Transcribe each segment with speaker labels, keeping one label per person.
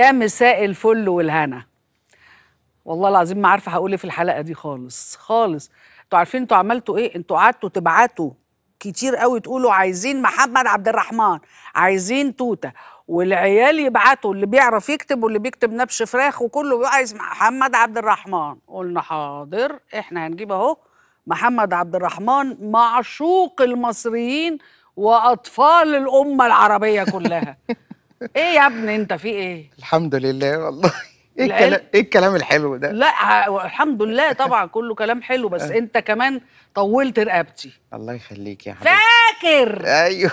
Speaker 1: يا مساء الفل والهنا والله العظيم ما عارفه هقول ايه في الحلقه دي خالص خالص انتوا عارفين انتوا عملتوا ايه انتوا قعدتوا تبعتوا كتير قوي تقولوا عايزين محمد عبد الرحمن عايزين توته والعيال يبعتوا اللي بيعرف يكتب واللي بيكتب نبش فراخ وكله عايز محمد عبد الرحمن قلنا حاضر احنا هنجيب اهو محمد عبد الرحمن معشوق المصريين واطفال الامه العربيه كلها ايه يا ابني انت في ايه
Speaker 2: الحمد لله والله ايه الكلام ايه الكلام الحلو ده لا
Speaker 1: الحمد لله طبعا كله كلام حلو بس آه. انت كمان طولت رقبتي
Speaker 2: الله يخليك يا حبيبي
Speaker 1: فاكر ايوه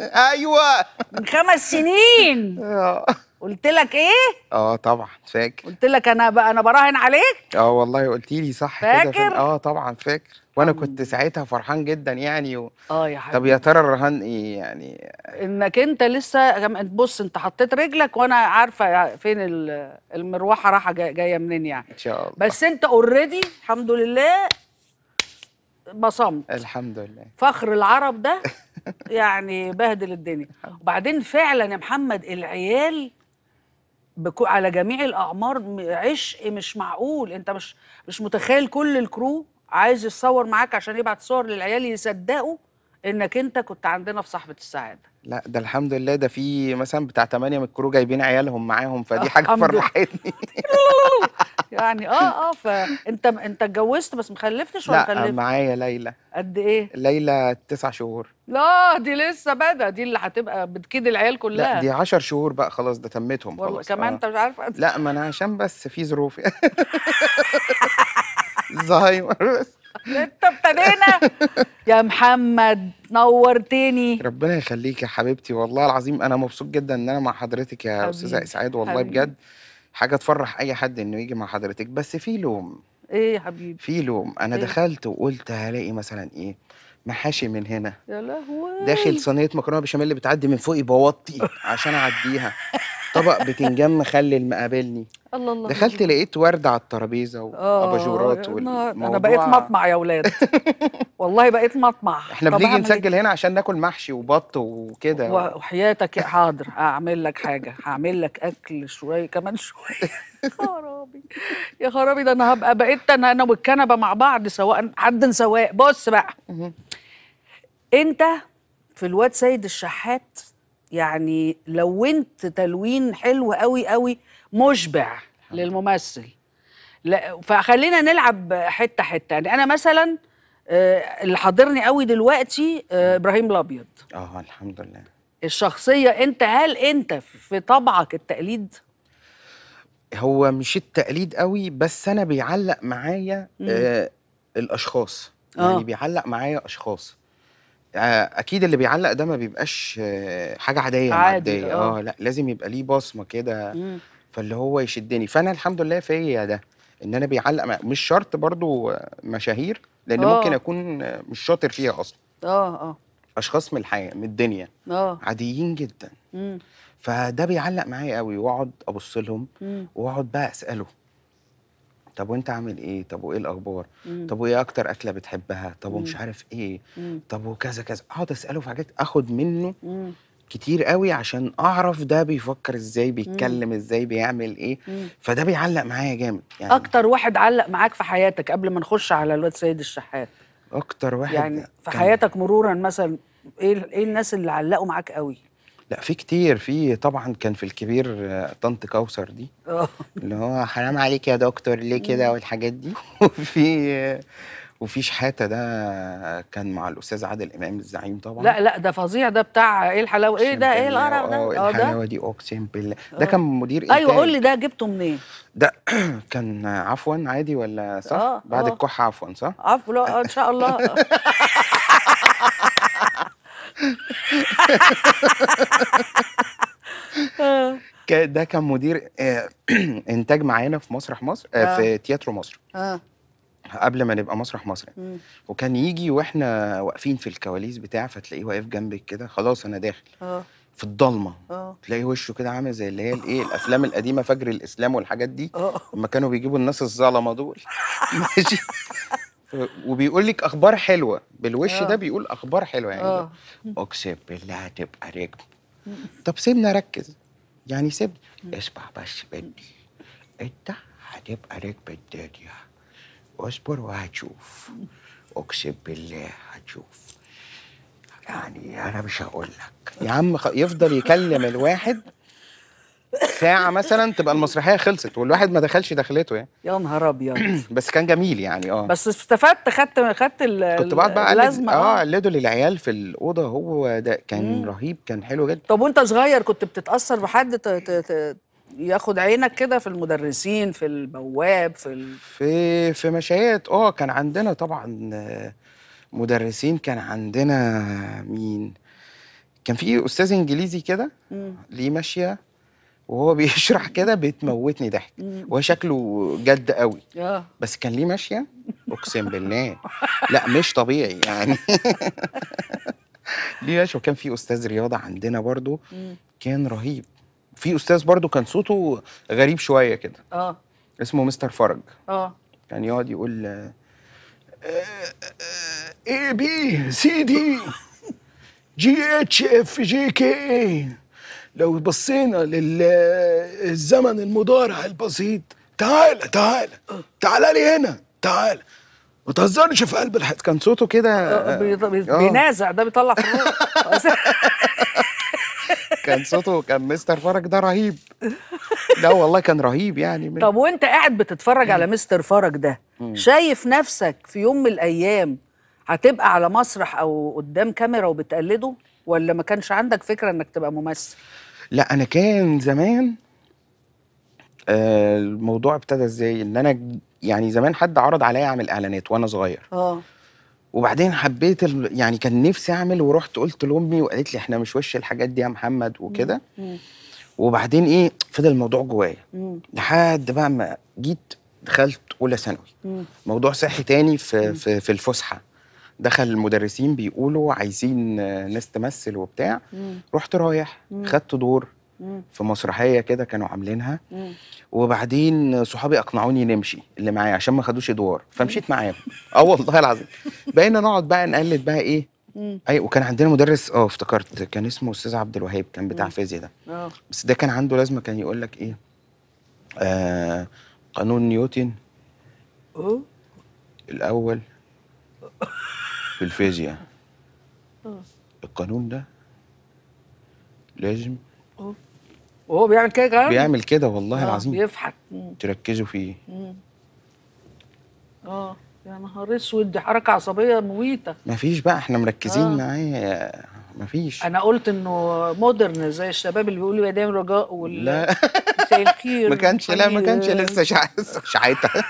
Speaker 1: ايوه من خمس سنين آه. قلت لك ايه
Speaker 2: اه طبعا فاكر
Speaker 1: قلت لك انا انا براهن عليك
Speaker 2: اه والله قلت لي صح فاكر اه طبعا فاكر وانا كنت ساعتها فرحان جدا يعني و... اه يا حبيبي طب يا ترى الرهان ايه يعني
Speaker 1: انك انت لسه بص انت حطيت رجلك وانا عارفه فين المروحه رايحه جايه منين يعني ان شاء الله بس انت اوريدي الحمد لله بصمت
Speaker 2: الحمد لله
Speaker 1: فخر العرب ده يعني بهدل الدنيا وبعدين فعلا يا محمد العيال بكو على جميع الاعمار عشق مش معقول انت مش مش متخيل كل الكرو عايز يتصور معاك عشان يبعت صور للعيال يصدقوا انك انت كنت عندنا في صحبه السعاده
Speaker 2: لا ده الحمد لله ده في مثلا بتاع 8 من الكرو جايبين عيالهم معاهم فدي حاجه فرحتني
Speaker 1: يعني اه اه فانت انت اتجوزت بس مخلفتش ولا خلفت؟ لا
Speaker 2: معايا ليلى قد ايه؟ ليلى تسع شهور
Speaker 1: لا دي لسه بدا دي اللي هتبقى بتكيد العيال كلها لا دي
Speaker 2: 10 شهور بقى خلاص ده تميتهم خلاص كمان آه. انت آه. مش عارف لا ما انا عشان بس في ظروف زهايمر بس
Speaker 1: انت ابتدينا يا محمد
Speaker 2: نورتني ربنا يخليك يا حبيبتي والله العظيم انا مبسوط جدا ان انا مع حضرتك يا استاذه اسعاد والله حبيب. بجد حاجه تفرح اي حد انه يجي مع حضرتك بس في لوم
Speaker 1: ايه يا حبيبي
Speaker 2: في لوم انا إيه؟ دخلت وقلت هلاقي مثلا ايه محاشي من هنا يا لهوي داخل صينيه مكرونه بشاميل بتعدي من فوقي بوطي عشان اعديها طبق بتنجان مخلل مقابلني
Speaker 3: الله الله دخلت الله.
Speaker 2: لقيت ورد على الترابيزه واباجورات آه، والموضوع انا بقيت مطمع يا اولاد
Speaker 1: والله بقيت مطمع احنا بنيجي إيه؟ نسجل
Speaker 2: هنا عشان ناكل محشي وبط وكده
Speaker 1: وحياتك يا حاضر هعمل لك حاجه هعمل لك اكل شويه كمان شويه خرابي يا خرابي ده انا هبقى بقيت انا انا والكنبه مع بعض سواء حد سواء بص بقى انت في الواد سيد الشحات يعني لونت تلوين حلو قوي قوي مشبع للممثل لا فخلينا نلعب حته حته يعني انا مثلا آه، اللي حاضرني قوي دلوقتي آه، ابراهيم الابيض اه
Speaker 2: الحمد لله
Speaker 1: الشخصيه انت هل انت في طبعك
Speaker 2: التقليد هو مش التقليد قوي بس انا بيعلق معايا آه، الاشخاص يعني بيعلق معايا اشخاص آه، اكيد اللي بيعلق ده ما بيبقاش آه، حاجه عاديه عادي آه. اه لا لازم يبقى ليه بصمه كده فاللي هو يشدني فانا الحمد لله فيا ده ان انا بيعلق مش شرط برضو مشاهير لان أوه. ممكن اكون مش شاطر فيها اصلا اه اه اشخاص من الحياه من الدنيا اه عاديين جدا مم. فده بيعلق معايا قوي واقعد ابص لهم واقعد بقى اساله طب وانت عامل ايه طب وايه الاخبار مم. طب وايه اكتر اكله بتحبها طب ومش عارف ايه مم. طب وكذا كذا اقعد اساله في حاجات اخد منه مم. كتير قوي عشان اعرف ده بيفكر ازاي بيتكلم مم. ازاي بيعمل ايه مم. فده بيعلق معايا جامد يعني
Speaker 1: اكتر واحد علق معاك في حياتك قبل ما نخش على الواد سيد الشحات
Speaker 2: اكتر واحد يعني في حياتك
Speaker 1: مرورا مثلا
Speaker 2: ايه ايه الناس اللي
Speaker 1: علقوا معاك قوي
Speaker 2: لا في كتير في طبعا كان في الكبير آه، طنط كوثر دي آه. اللي هو حرام عليك يا دكتور ليه كده والحاجات دي وفي آه، وفي شحاته ده كان مع الاستاذ عادل امام الزعيم طبعا
Speaker 1: لا لا ده فظيع ده بتاع ايه الحلاوه ايه ده ايه القرف ده اه
Speaker 2: الحلاوه دي اقسم بالله ده كان مدير إيه ايوه قول لي ده جبته منين إيه؟ ده كان عفوا عادي ولا صح أوه. بعد الكحه عفوا صح
Speaker 1: عفوا لا ان شاء الله
Speaker 2: ده كان مدير آه، انتاج معانا في مسرح مصر آه، في آه. تياترو مصر اه قبل ما نبقى مسرح مصر وكان يجي واحنا واقفين في الكواليس بتاع فتلاقيه واقف جنبك كده خلاص انا داخل اه في الضلمه أوه. تلاقي وشه كده عامل زي اللي هي الايه الافلام القديمه فجر الاسلام والحاجات دي لما كانوا بيجيبوا الناس الظلمه دول ماشي وبيقول لك اخبار حلوه بالوش ده آه. بيقول اخبار حلوه يعني آه. اقسم بالله هتبقى رجم طب سيبنا اركز يعني سيبني اسمع بس بنتي انت هتبقى رجم الدنيا اصبر وهتشوف اقسم بالله هتشوف يعني انا مش هقول لك يا عم يفضل يكلم الواحد ساعه مثلا تبقى المسرحيه خلصت والواحد ما دخلش دخلته يعني يا نهار ابيض بس كان جميل يعني اه
Speaker 1: بس استفدت خدت خدت كنت بقعد بقى لازمه آه،, اه
Speaker 2: اقلده للعيال في الاوضه هو ده كان مم. رهيب كان حلو جدا
Speaker 1: طب وانت صغير كنت بتتاثر بحد ت... ت... ت... ياخد عينك كده في المدرسين في البواب في ال...
Speaker 2: في في مشايات اه كان عندنا طبعا مدرسين كان عندنا مين كان في استاذ انجليزي كده ليه ماشيه وهو بيشرح كده بتموتني ضحك وهو شكله جد قوي آه. بس كان ليه ماشيه اقسم بالله لا مش طبيعي يعني ليه ماشيه وكان في استاذ رياضه عندنا برضو كان رهيب في استاذ برضو كان صوته غريب شويه كده اه اسمه مستر فرج اه كان يقعد يقول
Speaker 3: اي بي سي دي
Speaker 2: جي اتش اف جي كي اي لو بصينا للزمن المضارع البسيط تعالى تعالى تعالى لي هنا تعالى ما تهزرش في قلب الحيط كان صوته كده آه، آه، آه. بينازع ده بيطلع في كان صوته كان مستر فرج ده رهيب لا والله كان رهيب يعني من... طب
Speaker 1: وانت قاعد بتتفرج على مستر فرج ده شايف نفسك في يوم من الايام هتبقى على مسرح او قدام كاميرا وبتقلده ولا ما كانش عندك فكره انك تبقى ممثل
Speaker 2: لا انا كان زمان آه، الموضوع ابتدى ازاي ان انا يعني زمان حد عرض عليا اعمل اعلانات وانا صغير اه وبعدين حبيت ال... يعني كان نفسي اعمل ورحت قلت لامي وقالت لي احنا مش وش الحاجات دي يا محمد وكده وبعدين ايه فضل الموضوع جوايا لحد بقى ما جيت دخلت اولى ثانوي موضوع صحي تاني في في, في الفسحه دخل المدرسين بيقولوا عايزين ناس تمثل وبتاع مم. رحت رايح مم. خدت دور مم. في مسرحيه كده كانوا عاملينها وبعدين صحابي اقنعوني نمشي اللي معايا عشان ما خدوش ادوار فمشيت معاهم اه والله العظيم بقينا نقعد بقى نقلد بقى ايه اي وكان عندنا مدرس اه افتكرت كان اسمه استاذ عبد الوهاب كان بتاع فيزياء ده اه. بس ده كان عنده لازمه كان يقول لك ايه آه قانون نيوتن الاول في الفيزياء آه. القانون ده لازم
Speaker 1: وهو بيعمل كده كمان بيعمل
Speaker 2: كده والله آه، العظيم بيفحت تركزوا فيه
Speaker 1: اه يا نهار اسود دي حركه عصبيه مميته
Speaker 2: مفيش بقى احنا مركزين آه. معاه مفيش
Speaker 1: انا قلت انه مودرن زي الشباب اللي بيقولوا يا دايم رجاء وال لا مساء الخير ما كانش لا ما كانش يعني لسه شعيطه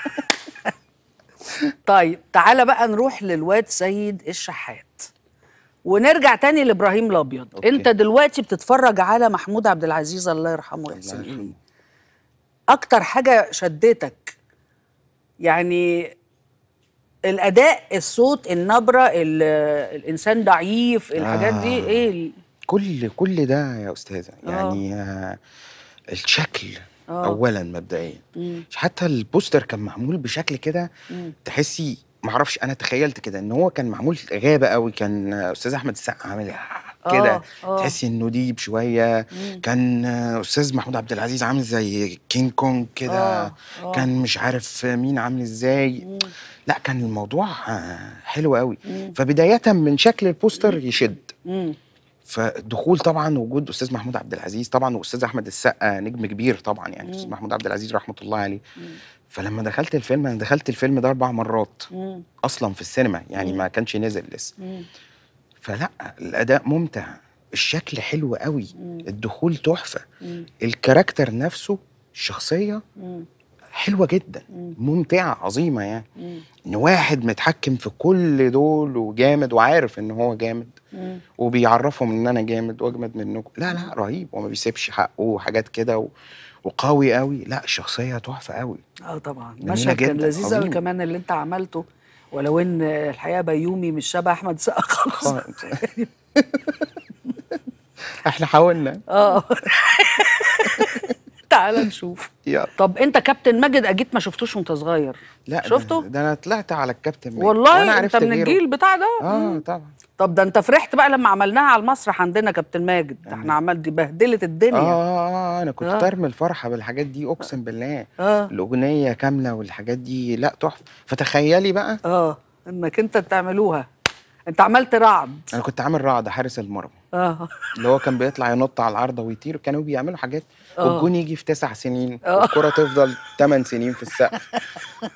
Speaker 1: طيب تعالى بقى نروح للواد سيد الشحات ونرجع تاني لابراهيم الابيض انت دلوقتي بتتفرج على محمود عبد العزيز الله يرحمه ويحسن يرحمه اكتر حاجه شدتك يعني الاداء الصوت النبره الانسان ضعيف الحاجات
Speaker 2: آه. دي ايه كل كل ده يا استاذه يعني آه. آه، الشكل أوه. اولا مبدئيا مم. حتى البوستر كان معمول بشكل كده تحسي معرفش انا تخيلت كده ان هو كان معمول غابه قوي كان استاذ احمد السقا عامل آه، كده آه. تحسي انه ديب شويه مم. كان استاذ محمود عبد العزيز عامل زي كينج كونج كده آه، كان مش عارف مين عامل ازاي مم. لا كان الموضوع حلو قوي فبدايه من شكل البوستر يشد مم. فالدخول طبعا وجود استاذ محمود عبد العزيز طبعا واستاذ احمد السقا نجم كبير طبعا يعني مم. استاذ محمود عبد العزيز رحمه الله عليه فلما دخلت الفيلم انا دخلت الفيلم ده اربع مرات مم. اصلا في السينما يعني مم. ما كانش نزل لسه فلا الاداء ممتع الشكل حلو قوي مم. الدخول تحفه الكاركتر نفسه الشخصيه مم. حلوه جدا ممتعه عظيمه يعني ان واحد متحكم في كل دول وجامد وعارف ان هو جامد وبيعرفهم ان انا جامد واجمد منكم لا لا رهيب وما بيسيبش حقه وحاجات كده و... وقوي قوي لا شخصيه تحفه قوي
Speaker 1: اه طبعا مشهد كان لذيذ قوي كمان اللي انت عملته ولو ان الحقيقه بيومي مش شبه احمد سقا خالص
Speaker 2: احنا حاولنا
Speaker 1: اه تعال نشوف يلا طب انت كابتن ماجد اجيت ما شفتوش وانت صغير لا شفته ده, ده انا
Speaker 2: طلعت على الكابتن ماجد والله وأنا عرفت انت من الجيل بتاع ده اه طبعا
Speaker 1: طب ده انت فرحت بقى لما عملناها على المسرح عندنا كابتن ماجد يعني. احنا عمل دي بهدله الدنيا آه،,
Speaker 2: اه انا كنت آه. الفرحه بالحاجات دي اقسم بالله آه. الاغنيه كامله والحاجات دي لا تحفه فتخيلي بقى اه انك انت تعملوها انت عملت رعد انا كنت عامل رعد حارس المرمى آه. اللي هو كان بيطلع ينط على العارضه ويطير كانوا بيعملوا حاجات آه. والجون يجي في تسع سنين آه. والكره تفضل ثمان سنين في السقف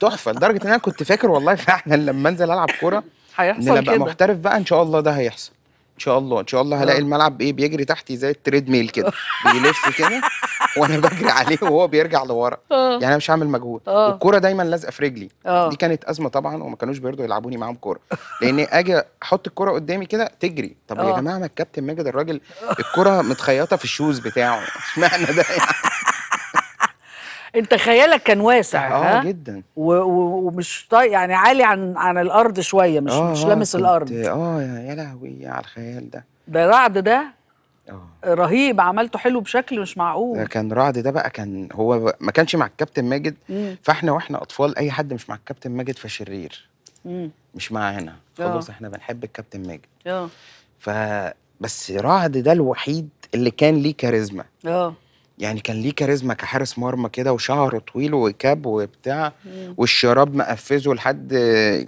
Speaker 2: تحفه لدرجه ان انا كنت فاكر والله فعلا لما انزل العب كوره هيحصل كده محترف بقى ان شاء الله ده هيحصل ان شاء الله ان شاء الله هلاقي آه. الملعب ايه بيجري تحتي زي التريد ميل كده بيلف كده وانا بجري عليه وهو بيرجع لورا آه. يعني انا مش هعمل مجهود والكوره آه. دايما لازقه في رجلي دي كانت ازمه طبعا وما كانوش بيرضوا يلعبوني معاهم كوره لان اجي احط الكوره قدامي كده تجري طب يا جماعه ما الكابتن ماجد الراجل الكوره متخيطه في الشوز بتاعه اشمعنى ده يعني انت
Speaker 1: خيالك كان واسع اه ها؟ جدا ومش طي... يعني عالي عن عن الارض شويه مش آه مش آه، لامس الارض اه يا لهوي على الخيال ده ده رعد ده اه رهيب عملته حلو بشكل مش معقول
Speaker 2: كان رعد ده بقى كان هو ما كانش مع الكابتن ماجد مم. فاحنا واحنا اطفال اي حد مش مع الكابتن ماجد فشرير مم. مش معانا خلاص آه. احنا بنحب الكابتن ماجد اه ف بس رعد ده الوحيد اللي كان ليه كاريزما اه يعني كان ليه كاريزما كحارس مرمى كده وشعره طويل وكاب وبتاع والشراب مقفزه لحد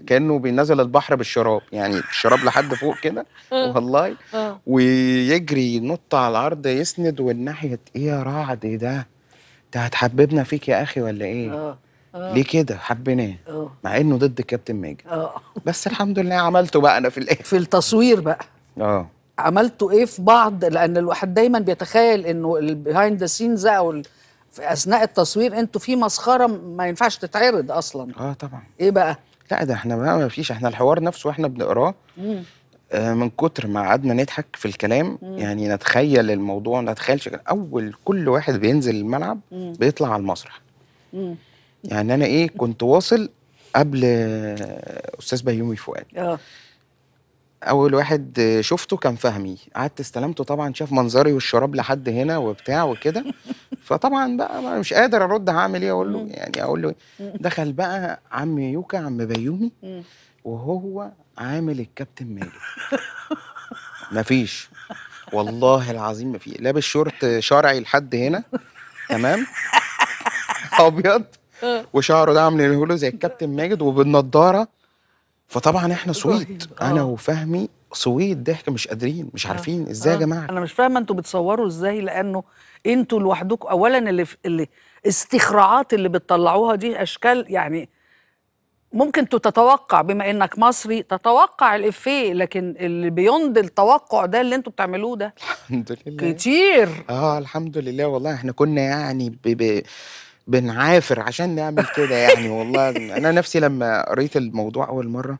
Speaker 2: كانه بينزل البحر بالشراب يعني الشراب لحد فوق كده آه. والله آه. ويجري ينط على العرض يسند والناحيه ايه يا رعد ده ده هتحببنا فيك يا اخي ولا ايه؟
Speaker 3: أوه. أوه. ليه
Speaker 2: كده حبيناه آه. مع انه ضد كابتن ماجد بس الحمد لله عملته بقى انا في الاخر في التصوير بقى اه
Speaker 1: عملتوا ايه في بعض لان الواحد دايما بيتخيل انه البيهايند ذا سينز او في اثناء التصوير انتوا في مسخره ما ينفعش تتعرض اصلا
Speaker 3: اه طبعا
Speaker 2: ايه بقى لا ده احنا ما فيش احنا الحوار نفسه واحنا بنقراه آه من كتر ما قعدنا نضحك في الكلام مم. يعني نتخيل الموضوع نتخيل شكل اول كل واحد بينزل الملعب مم. بيطلع على المسرح مم. يعني انا ايه كنت واصل قبل استاذ بيومي فؤاد اه اول واحد شفته كان فهمي قعدت استلمته طبعا شاف منظري والشراب لحد هنا وبتاع وكده فطبعا بقى ما مش قادر ارد هعمل ايه اقول له يعني اقول له إيه. دخل بقى عم يوكا عم بيومي وهو عامل الكابتن ماجد مفيش والله العظيم ما في لابس شورت شرعي لحد هنا تمام ابيض آه. وشعره ده عامل زي الكابتن ماجد وبالنضاره فطبعا احنا صويت أيوه، أيوه. انا آه. وفهمي صويت ضحك مش قادرين مش آه. عارفين ازاي يا آه. جماعه
Speaker 1: انا مش فاهمه انتوا بتصوروا ازاي لانه انتوا لوحدكم اولا اللي, اللي استخراعات اللي بتطلعوها دي اشكال يعني ممكن تتوقع بما انك مصري تتوقع الافيه لكن اللي بيند التوقع ده اللي انتوا بتعملوه ده
Speaker 2: الحمد لله كتير اه الحمد لله والله احنا كنا يعني ب ب بنعافر عشان نعمل كده يعني والله انا نفسي لما قريت الموضوع اول مره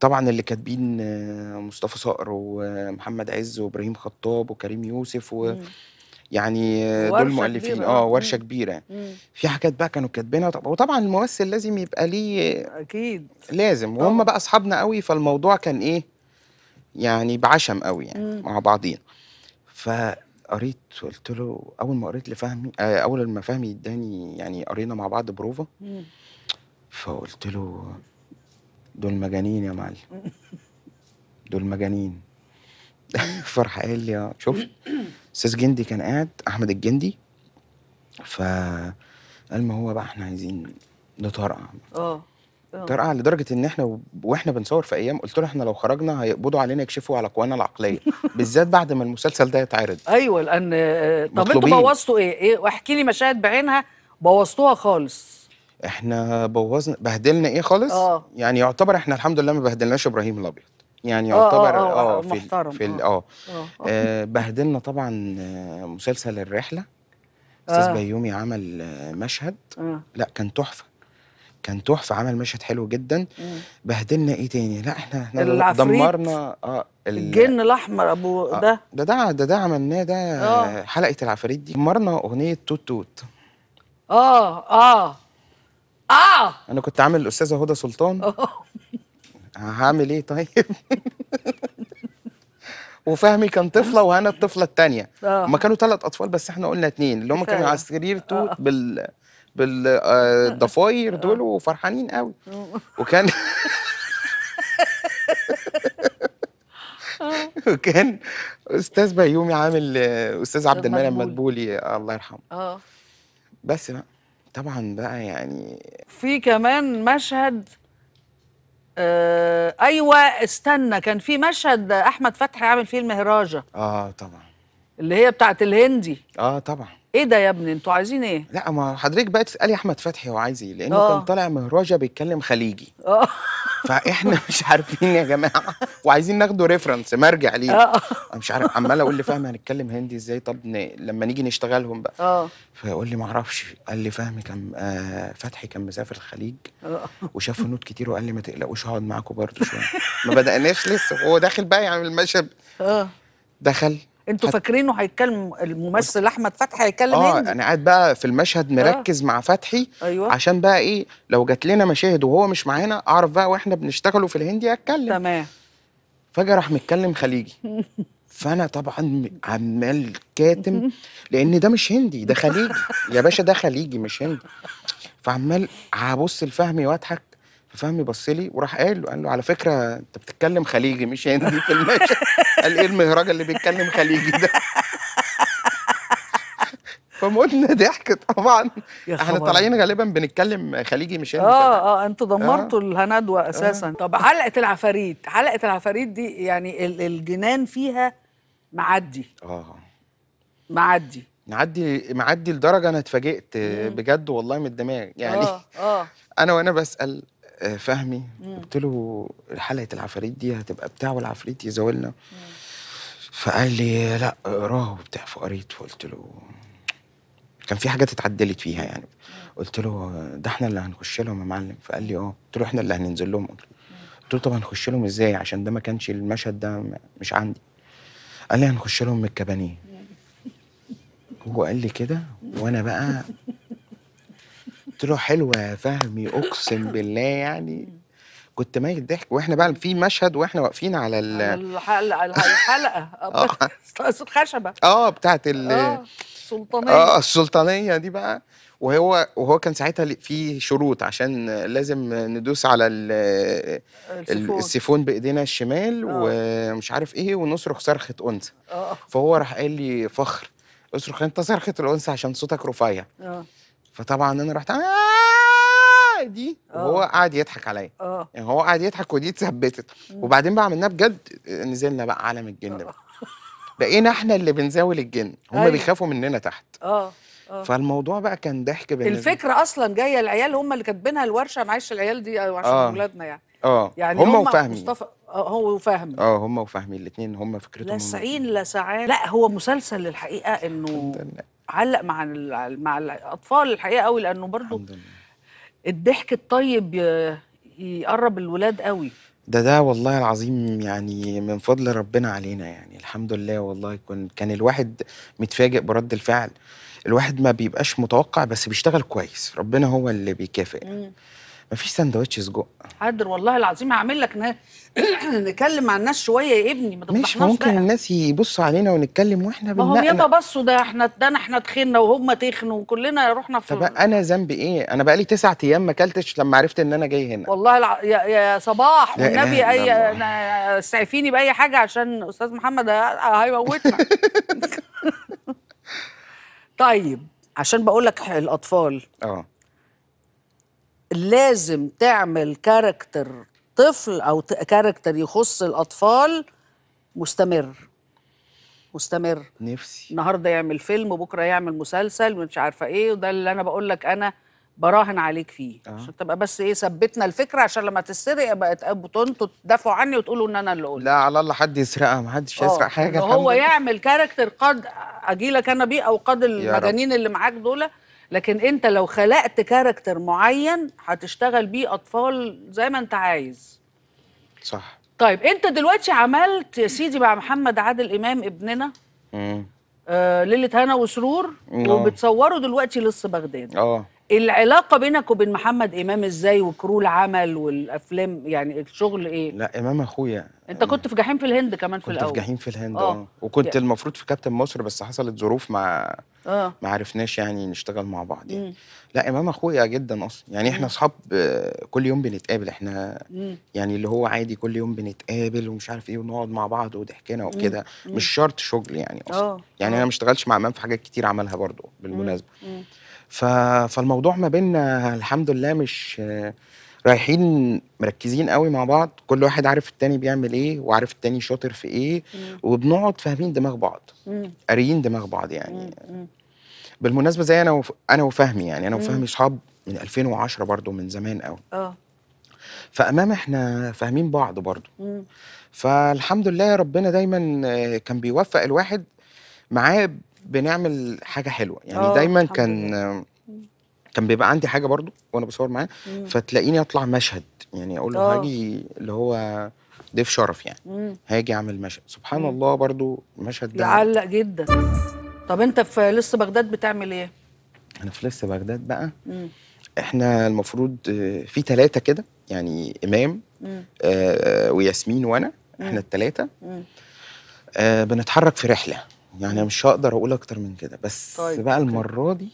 Speaker 2: طبعا اللي كاتبين مصطفى صقر ومحمد عز وابراهيم خطاب وكريم يوسف و يعني دول مؤلفين اه ورشه كبيره مم. في حاجات بقى كانوا كاتبينها طب وطبعا الممثل لازم يبقى ليه اكيد لازم وهم بقى اصحابنا قوي فالموضوع كان ايه يعني بعشم قوي يعني مم. مع بعضينا ف قريت قلت له اول ما قريت لفهمي آه، اول ما فهمي اداني يعني قرينا مع بعض بروفا فقلت له دول مجانين يا معلم دول مجانين فرح قال لي آه، شوف استاذ جندي كان قاعد احمد الجندي ف قال ما هو بقى احنا عايزين نطرقع
Speaker 3: اه ترقع اه.
Speaker 2: لدرجه ان احنا واحنا بنصور في ايام قلت له احنا لو خرجنا هيقبضوا علينا يكشفوا على قوانا العقليه بالذات بعد ما المسلسل ده يتعرض
Speaker 1: ايوه لان آه، طب انتوا بوظتوا ايه ايه واحكي لي مشاهد بعينها
Speaker 2: بوظتوها خالص احنا بوظنا بهدلنا ايه خالص آه. يعني يعتبر احنا الحمد لله ما بهدلناش ابراهيم الابيض يعني آه، يعتبر اه, آه, آه, آه في محترم. في اه, آه. آه بهدلنا طبعا مسلسل الرحله استاذ بيومي عمل مشهد آه. لا كان تحفه كان تحفه عمل مشهد حلو جدا بهدلنا ايه تاني لا احنا احنا دمرنا
Speaker 3: اه الجن الاحمر ابو آه ده
Speaker 2: ده ده ده, عملناه ده آه. حلقه العفاريت دي دمرنا اغنيه توت توت
Speaker 1: اه اه اه
Speaker 2: انا كنت عامل الاستاذه هدى سلطان آه. هعمل ايه طيب وفهمي كان طفله وهنا الطفله الثانيه هما آه. كانوا ثلاث اطفال بس احنا قلنا اثنين اللي هم كانوا على السرير توت آه. بال بالضفاير آه، دول آه. وفرحانين قوي آه. وكان وكان استاذ بيومي عامل استاذ عبد المنعم مدبولي الله يرحمه اه بس بقى طبعا بقى يعني
Speaker 1: في كمان مشهد آه ايوه استنى كان في مشهد احمد فتحي عامل فيه
Speaker 2: المهراجه اه طبعا اللي هي بتاعت الهندي اه طبعا ايه ده يا ابني انتوا عايزين ايه لا ما حضرتك بقى تسالي احمد فتحي هو عايز ايه لانه أوه. كان آه. طالع راجا بيتكلم خليجي اه فاحنا مش عارفين يا جماعه وعايزين ناخده ريفرنس مرجع ليه آه. انا مش عارف عمال اقول لي فاهم هنتكلم هندي ازاي طب ن... لما نيجي نشتغلهم بقى اه فيقول لي ما اعرفش قال لي فهمي كان آه فتحي كان مسافر الخليج آه. وشاف هنود كتير وقال لي ما تقلقوش هقعد معاكم برضه شويه ما بدأناش لسه هو داخل بقى يعمل يعني المشهد اه دخل
Speaker 1: انتوا فاكرينه هيتكلم الممثل احمد فتحي هيتكلم اه انا
Speaker 2: قاعد بقى في المشهد آه. مركز آه. مع فتحي أيوة. عشان بقى ايه لو جات لنا مشاهد وهو مش معانا اعرف بقى واحنا بنشتغله في الهندي اتكلم تمام فجاه راح متكلم خليجي فانا طبعا عمال كاتم لان ده مش هندي ده خليجي يا باشا ده خليجي مش هندي فعمال هبص لفهمي واضحك ففهمي بص لي وراح قال له قال له على فكره انت بتتكلم خليجي مش هندي في المشهد قال ايه المهرجه اللي بيتكلم خليجي ده فموتنا ضحك طبعا احنا طالعين غالبا بنتكلم خليجي مش هندي اه
Speaker 1: اه انتوا دمرتوا آه. الهندوه آه. اساسا آه. طب حلقه العفاريت حلقه العفاريت دي يعني الجنان فيها
Speaker 2: معدي اه معدي معدي معدي لدرجه انا اتفاجئت بجد والله من الدماغ يعني اه اه انا وانا بسال آه، فهمي قلت له حلقه العفاريت دي هتبقى بتاع والعفريت يزولنا فقال لي لا اقراه وبتاع فقريت فقلت له كان في حاجات اتعدلت فيها يعني قلت له ده احنا اللي هنخش لهم يا معلم فقال لي اه قلت له احنا اللي هننزل لهم قلت له طب هنخش لهم ازاي عشان ده ما كانش المشهد ده مش عندي قال لي هنخش لهم من الكبانيه هو قال لي كده وانا بقى قلت له حلوه يا فهمي اقسم بالله يعني كنت ميت ضحك واحنا بقى في مشهد واحنا واقفين على ال...
Speaker 1: الحلقه الحلقه آه. الخشبه
Speaker 2: اه بتاعت ال آه.
Speaker 1: السلطانيه اه
Speaker 2: السلطانيه دي بقى وهو وهو كان ساعتها في شروط عشان لازم ندوس على السيفون, السيفون بايدينا الشمال أوه. ومش عارف ايه ونصرخ صرخه انثى آه. فهو راح قال لي فخر اصرخ انت صرخه الانثى عشان صوتك رفيع اه فطبعا انا رحت
Speaker 3: آه دي آه. وهو
Speaker 2: قاعد يضحك عليا آه. يعني هو قاعد يضحك ودي اتثبتت وبعدين بقى عملناه بجد نزلنا بقى عالم الجن آه. بقى بقينا احنا اللي بنزاول الجن هم أيوة. بيخافوا مننا تحت اه فالموضوع بقى كان ضحك بالنسبه
Speaker 1: الفكره اصلا جايه العيال هم اللي كاتبينها الورشه انا عايش العيال دي عشان اولادنا يعني
Speaker 2: اه يعني هم وفهمي مصطفى
Speaker 1: آه، هو وفهمي
Speaker 2: اه هم وفهمي الاثنين هم فكرتهم لاسعين
Speaker 1: سعيد لا هو مسلسل الحقيقه انه علق مع مع الاطفال الحقيقه قوي لانه برضه الضحك الطيب يقرب الولاد قوي
Speaker 2: ده ده والله العظيم يعني من فضل ربنا علينا يعني الحمد لله والله كان كان الواحد متفاجئ برد الفعل الواحد ما بيبقاش متوقع بس بيشتغل كويس ربنا هو اللي بيكافئ مم. مفيش سندوتش سجق
Speaker 1: حاضر والله العظيم هعمل لك ن... نكلم مع الناس شويه يا ابني ما مش ممكن بقى.
Speaker 2: الناس يبصوا علينا ونتكلم واحنا بننقل ما هم يابا
Speaker 1: بصوا ده احنا ده احنا تخنا وهم تخنوا وكلنا رحنا في طب
Speaker 2: انا ذنبي ايه انا بقى لي تسعة ايام ما اكلتش لما عرفت ان انا جاي هنا
Speaker 1: والله الع... يا... يا صباح والنبي اي استعفيني باي حاجه عشان استاذ محمد هيموتنا طيب عشان بقول لك الاطفال اه لازم تعمل كاركتر طفل او كاركتر يخص الاطفال مستمر مستمر نفسي النهارده يعمل فيلم وبكره يعمل مسلسل ومش عارفه ايه وده اللي انا بقول لك انا براهن عليك فيه آه. عشان تبقى بس ايه ثبتنا الفكره عشان لما تتسرق بقت ابو تنتوا تدافعوا عني وتقولوا ان انا اللي قلت
Speaker 2: لا على الله حد يسرقها ما حدش آه، يسرق حاجه هو
Speaker 1: يعمل كاركتر قد اجي لك انا بيه او قد المجانين اللي معاك دول لكن انت لو خلقت كاركتر معين هتشتغل بيه اطفال زي ما انت عايز صح طيب انت دلوقتي عملت يا سيدي مع محمد عادل امام ابننا آه ليله هنا وسرور آه. وبتصوره دلوقتي لص بغداد اه العلاقه بينك وبين محمد امام ازاي وكرو العمل والافلام
Speaker 2: يعني الشغل ايه لا امام اخويا
Speaker 1: انت كنت في جحيم في الهند كمان في الاول كنت في
Speaker 2: جحيم في الهند اه, آه. وكنت يعني. المفروض في كابتن مصر بس حصلت ظروف مع اه ما عرفناش يعني نشتغل مع بعض يعني لا امام اخويا جدا اصلا يعني احنا اصحاب آه، كل يوم بنتقابل احنا مم. يعني اللي هو عادي كل يوم بنتقابل ومش عارف ايه ونقعد مع بعض وضحكنا وكده مش شرط شغل يعني اصلا أوه. يعني انا آه. ما اشتغلتش مع امام في حاجات كتير عملها برضه بالمناسبه مم. مم. ف... فالموضوع ما بيننا الحمد لله مش رايحين مركزين قوي مع بعض كل واحد عارف التاني بيعمل ايه وعارف التاني شاطر في ايه وبنقعد فاهمين دماغ بعض قاريين دماغ بعض يعني بالمناسبه زي انا وف... انا وفهمي يعني انا وفهمي اصحاب من 2010 برضو من زمان قوي اه فامام احنا فاهمين بعض برضو مم. فالحمد لله ربنا دايما كان بيوفق الواحد معاه بنعمل حاجه حلوه يعني آه، دايما كان كان بيبقى عندي حاجه برضو وانا بصور معاه فتلاقيني اطلع مشهد يعني اقول له آه. هاجي اللي هو ضيف شرف يعني مم. هاجي اعمل مشهد سبحان مم. الله برضو المشهد ده يعلق
Speaker 1: جدا طب انت في لسه بغداد بتعمل ايه
Speaker 2: انا في لسه بغداد بقى مم. احنا المفروض في ثلاثه كده يعني امام آه وياسمين وانا احنا الثلاثه آه بنتحرك في رحله يعني مش هقدر اقول اكتر من كده بس طيب. بقى المره دي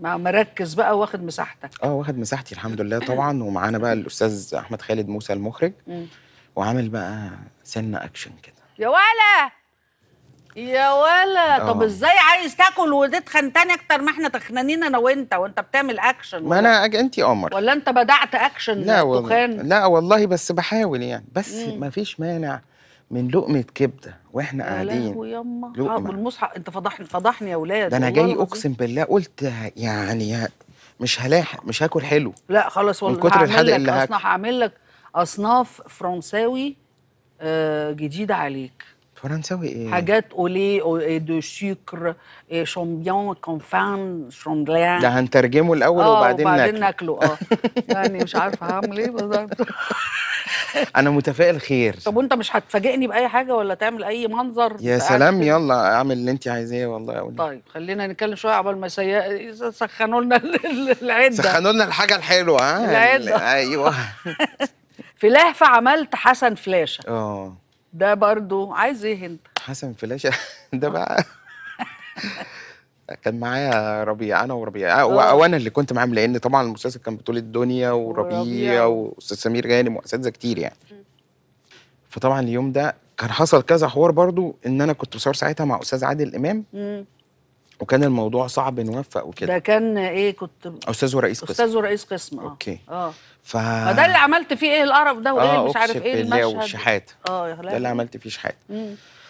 Speaker 1: مع مركز بقى واخد مساحتك
Speaker 2: اه واخد مساحتي الحمد لله طبعا ومعانا بقى الاستاذ احمد خالد موسى المخرج وعامل بقى سنه اكشن كده
Speaker 1: يا ولا يا ولا أوه. طب آه. ازاي عايز تاكل وتتخن تاني اكتر ما احنا تخنانين انا وانت وانت بتعمل اكشن ما انا أج...
Speaker 2: انت قمر ولا
Speaker 1: انت بدعت
Speaker 2: اكشن لا والله لا والله بس بحاول يعني بس مفيش مانع من لقمه كبده واحنا قاعدين
Speaker 1: يما آه، والمصحف انت فضحني فضحني يا ولاد ده انا جاي اقسم
Speaker 2: بالله قلت يعني مش هلاحق مش هاكل حلو لا
Speaker 1: خلاص والله من كتر الحادق اللي هاكل هعمل لك اصناف فرنساوي آه، جديده عليك
Speaker 2: فرنساوي ايه حاجات
Speaker 1: اولي اولي دو سكر شامبيون كونفان شامبلان ده
Speaker 2: هنترجمه الاول آه، وبعدين, وبعدين
Speaker 1: ناكله اه يعني مش عارفه هعمل ايه بالظبط
Speaker 2: انا متفائل خير
Speaker 1: طب وانت مش هتفاجئني باي حاجه ولا تعمل اي منظر يا سلام
Speaker 2: يلا اعمل اللي انت عايزاه والله أولي.
Speaker 1: طيب خلينا نتكلم شويه قبل ما سخنوا لنا العده سخنوا
Speaker 2: لنا الحاجه الحلوه ها العده ايوه في لهفه عملت حسن فلاشه اه ده برضو عايز ايه انت حسن فلاشة ده بقى كان معايا ربيع انا وربيع آه، آه. وانا اللي كنت معاهم لان طبعا المسلسل كان بطوله دنيا وربيع واستاذ سمير غانم واساتذه كتير يعني فطبعا اليوم ده كان حصل كذا حوار برضو ان انا كنت بصور ساعتها مع استاذ عادل امام وكان الموضوع صعب نوفق وكده ده
Speaker 1: كان ايه كنت
Speaker 2: استاذ ورئيس قسم استاذ ورئيس قسم اه اوكي اه ف ده اللي
Speaker 1: عملت فيه ايه القرف ده وايه آه مش عارف ايه المشهد وشحات اه يا ده اللي عملت
Speaker 2: فيه شحات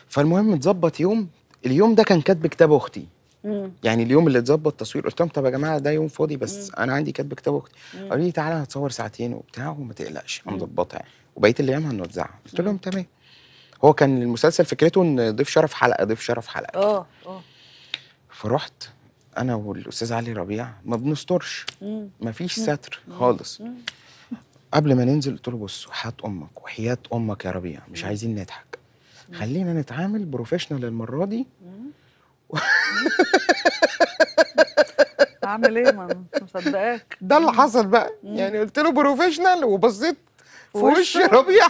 Speaker 2: فالمهم اتظبط يوم اليوم ده كان كاتب كتاب اختي مم. يعني اليوم اللي اتظبط تصوير قلت لهم طب يا جماعه ده يوم فاضي بس مم. انا عندي كاتب كتاب اختي قالوا لي تعالى هتصور ساعتين وبتاع وما تقلقش انا مظبطها يعني وبقيت الايام هنوزعها قلت لهم تمام هو كان المسلسل فكرته ان ضيف شرف حلقه ضيف شرف حلقه اه اه فرحت انا والاستاذ علي ربيع ما بنسترش
Speaker 3: مفيش ستر خالص مم.
Speaker 2: قبل ما ننزل قلت له بص وحياة امك وحياة امك يا ربيع مش عايزين نضحك خلينا نتعامل بروفيشنال المره دي اعمل ايه ما مش مصدقاك ده اللي حصل بقى يعني قلت له بروفيشنال وبصيت في وش ربيع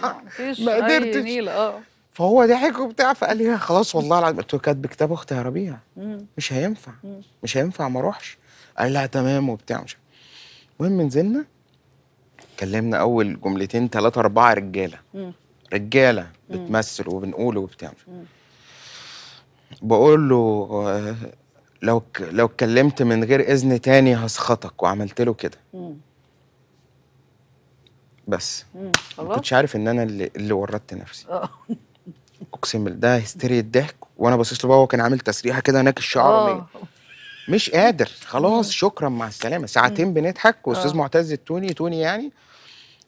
Speaker 2: ما قدرتش آه. فهو ضحك وبتاع فقال لي خلاص والله العظيم قلت له كاتب كتاب اختي يا ربيع مش هينفع مش هينفع ما اروحش قال لها تمام وبتاع مش المهم نزلنا اتكلمنا اول جملتين ثلاثه اربعه رجاله مم. رجاله بتمثل وبنقول وبتعمل بقول له لو لو اتكلمت من غير اذن تاني هسخطك وعملت له كده بس ما كنتش عارف ان انا اللي, اللي وردت نفسي آه. اقسم بالله ده هيستري الضحك وانا باصص له بقى هو كان عامل تسريحه كده هناك الشعر آه. مش قادر خلاص شكرا مع السلامه ساعتين بنضحك واستاذ آه. معتز التوني توني يعني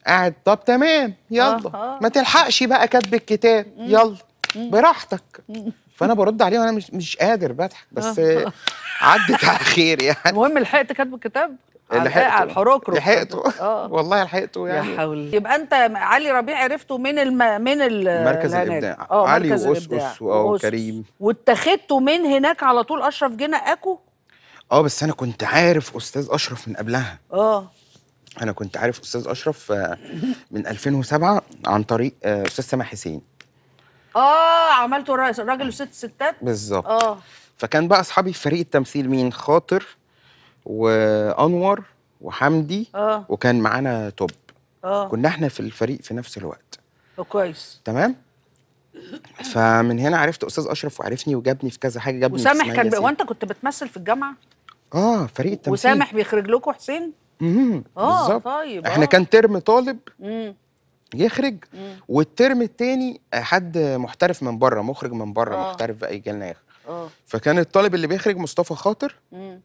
Speaker 2: قاعد طب تمام يلا آه آه. ما تلحقش بقى كاتب الكتاب يلا براحتك فانا برد عليه وانا مش مش قادر بضحك آه. بس آه. عدت على خير يعني المهم لحقت
Speaker 1: كاتب الكتاب
Speaker 2: لحقته على الحروكرو لحقته آه. والله لحقته يعني يا حول
Speaker 1: يبقى انت علي ربيع عرفته من الم... من ال... مركز الابداع آه، علي واسقس وكريم واتخذته من هناك على طول اشرف جنى اكو
Speaker 2: اه بس انا كنت عارف استاذ اشرف من قبلها اه انا كنت عارف استاذ اشرف آه، من 2007 عن طريق آه، استاذ سامح حسين
Speaker 1: اه عملته راجل وست ستات بالظبط اه
Speaker 2: فكان بقى اصحابي في فريق التمثيل مين خاطر وانور وحمدي آه. وكان معانا توب آه. كنا احنا في الفريق في نفس الوقت كويس تمام فمن هنا عرفت استاذ اشرف وعرفني وجابني في كذا حاجه جابني وسامح كان وانت
Speaker 1: كنت بتمثل في الجامعه
Speaker 2: اه فريق التمثيل وسامح
Speaker 1: بيخرج لكم حسين
Speaker 2: امم اه طيب احنا آه. كان ترم طالب مم. يخرج مم. والترم الثاني حد محترف من بره مخرج من بره آه. محترف بقى يجي لنا يخرج آه. فكان الطالب اللي بيخرج مصطفى خاطر مم.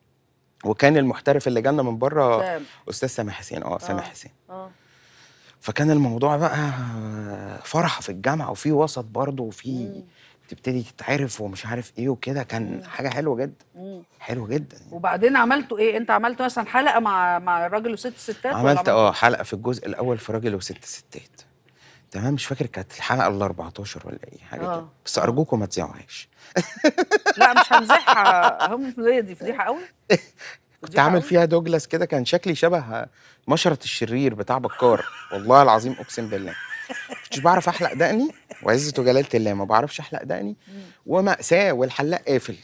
Speaker 2: وكان المحترف اللي جالنا من بره سام. استاذ سامح حسين اه سامح آه. حسين اه فكان الموضوع بقى فرح في الجامعه وفي وسط برضه وفي تبتدي تتعرف ومش عارف ايه وكده كان حاجه حلوه جدا حلوه جدا
Speaker 1: وبعدين عملتوا ايه انت عملت مثلا حلقه مع مع راجل وست ستات عملت اه
Speaker 2: حلقه في الجزء الاول في راجل وست ستات تمام مش فاكر كانت الحلقه ال 14 ولا ايه حاجه كده آه. بس ارجوكم ما تذيعوهاش
Speaker 1: لا مش هنزيحها هم دي فضيحه قوي
Speaker 2: كنت عامل فيها دوجلاس كده كان شكلي شبه مشرة الشرير بتاع بكار والله العظيم اقسم بالله كنتش بعرف احلق دقني وعزه وجلاله الله ما بعرفش احلق دقني وماساه والحلاق قافل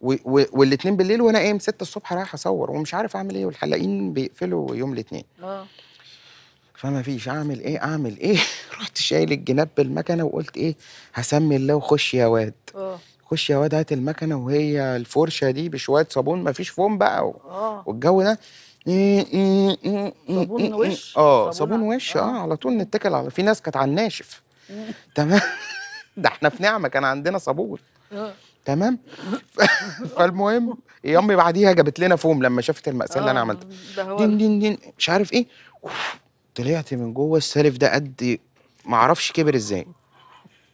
Speaker 2: والاثنين بالليل وانا قايم 6 الصبح رايح اصور ومش عارف اعمل ايه والحلاقين بيقفلوا يوم الاثنين اه فما فيش اعمل ايه اعمل ايه رحت شايل الجناب بالمكنه وقلت ايه هسمي الله وخش يا واد اه خش يا واد هات المكنه وهي الفرشه دي بشويه صابون ما فيش فوم بقى و... آه. والجو ده إيه، إيه، إيه، آه، صابون وش اه صابون وش اه على طول نتكل على في ناس كانت على الناشف تمام ده احنا في نعمه كان عندنا صابون تمام فالمهم يا امي بعديها جابت لنا فوم لما شافت المأساة اللي انا آه،
Speaker 3: عملتها
Speaker 2: دين دين دين مش عارف ايه طلعت من جوه السالف ده قد ما اعرفش كبر ازاي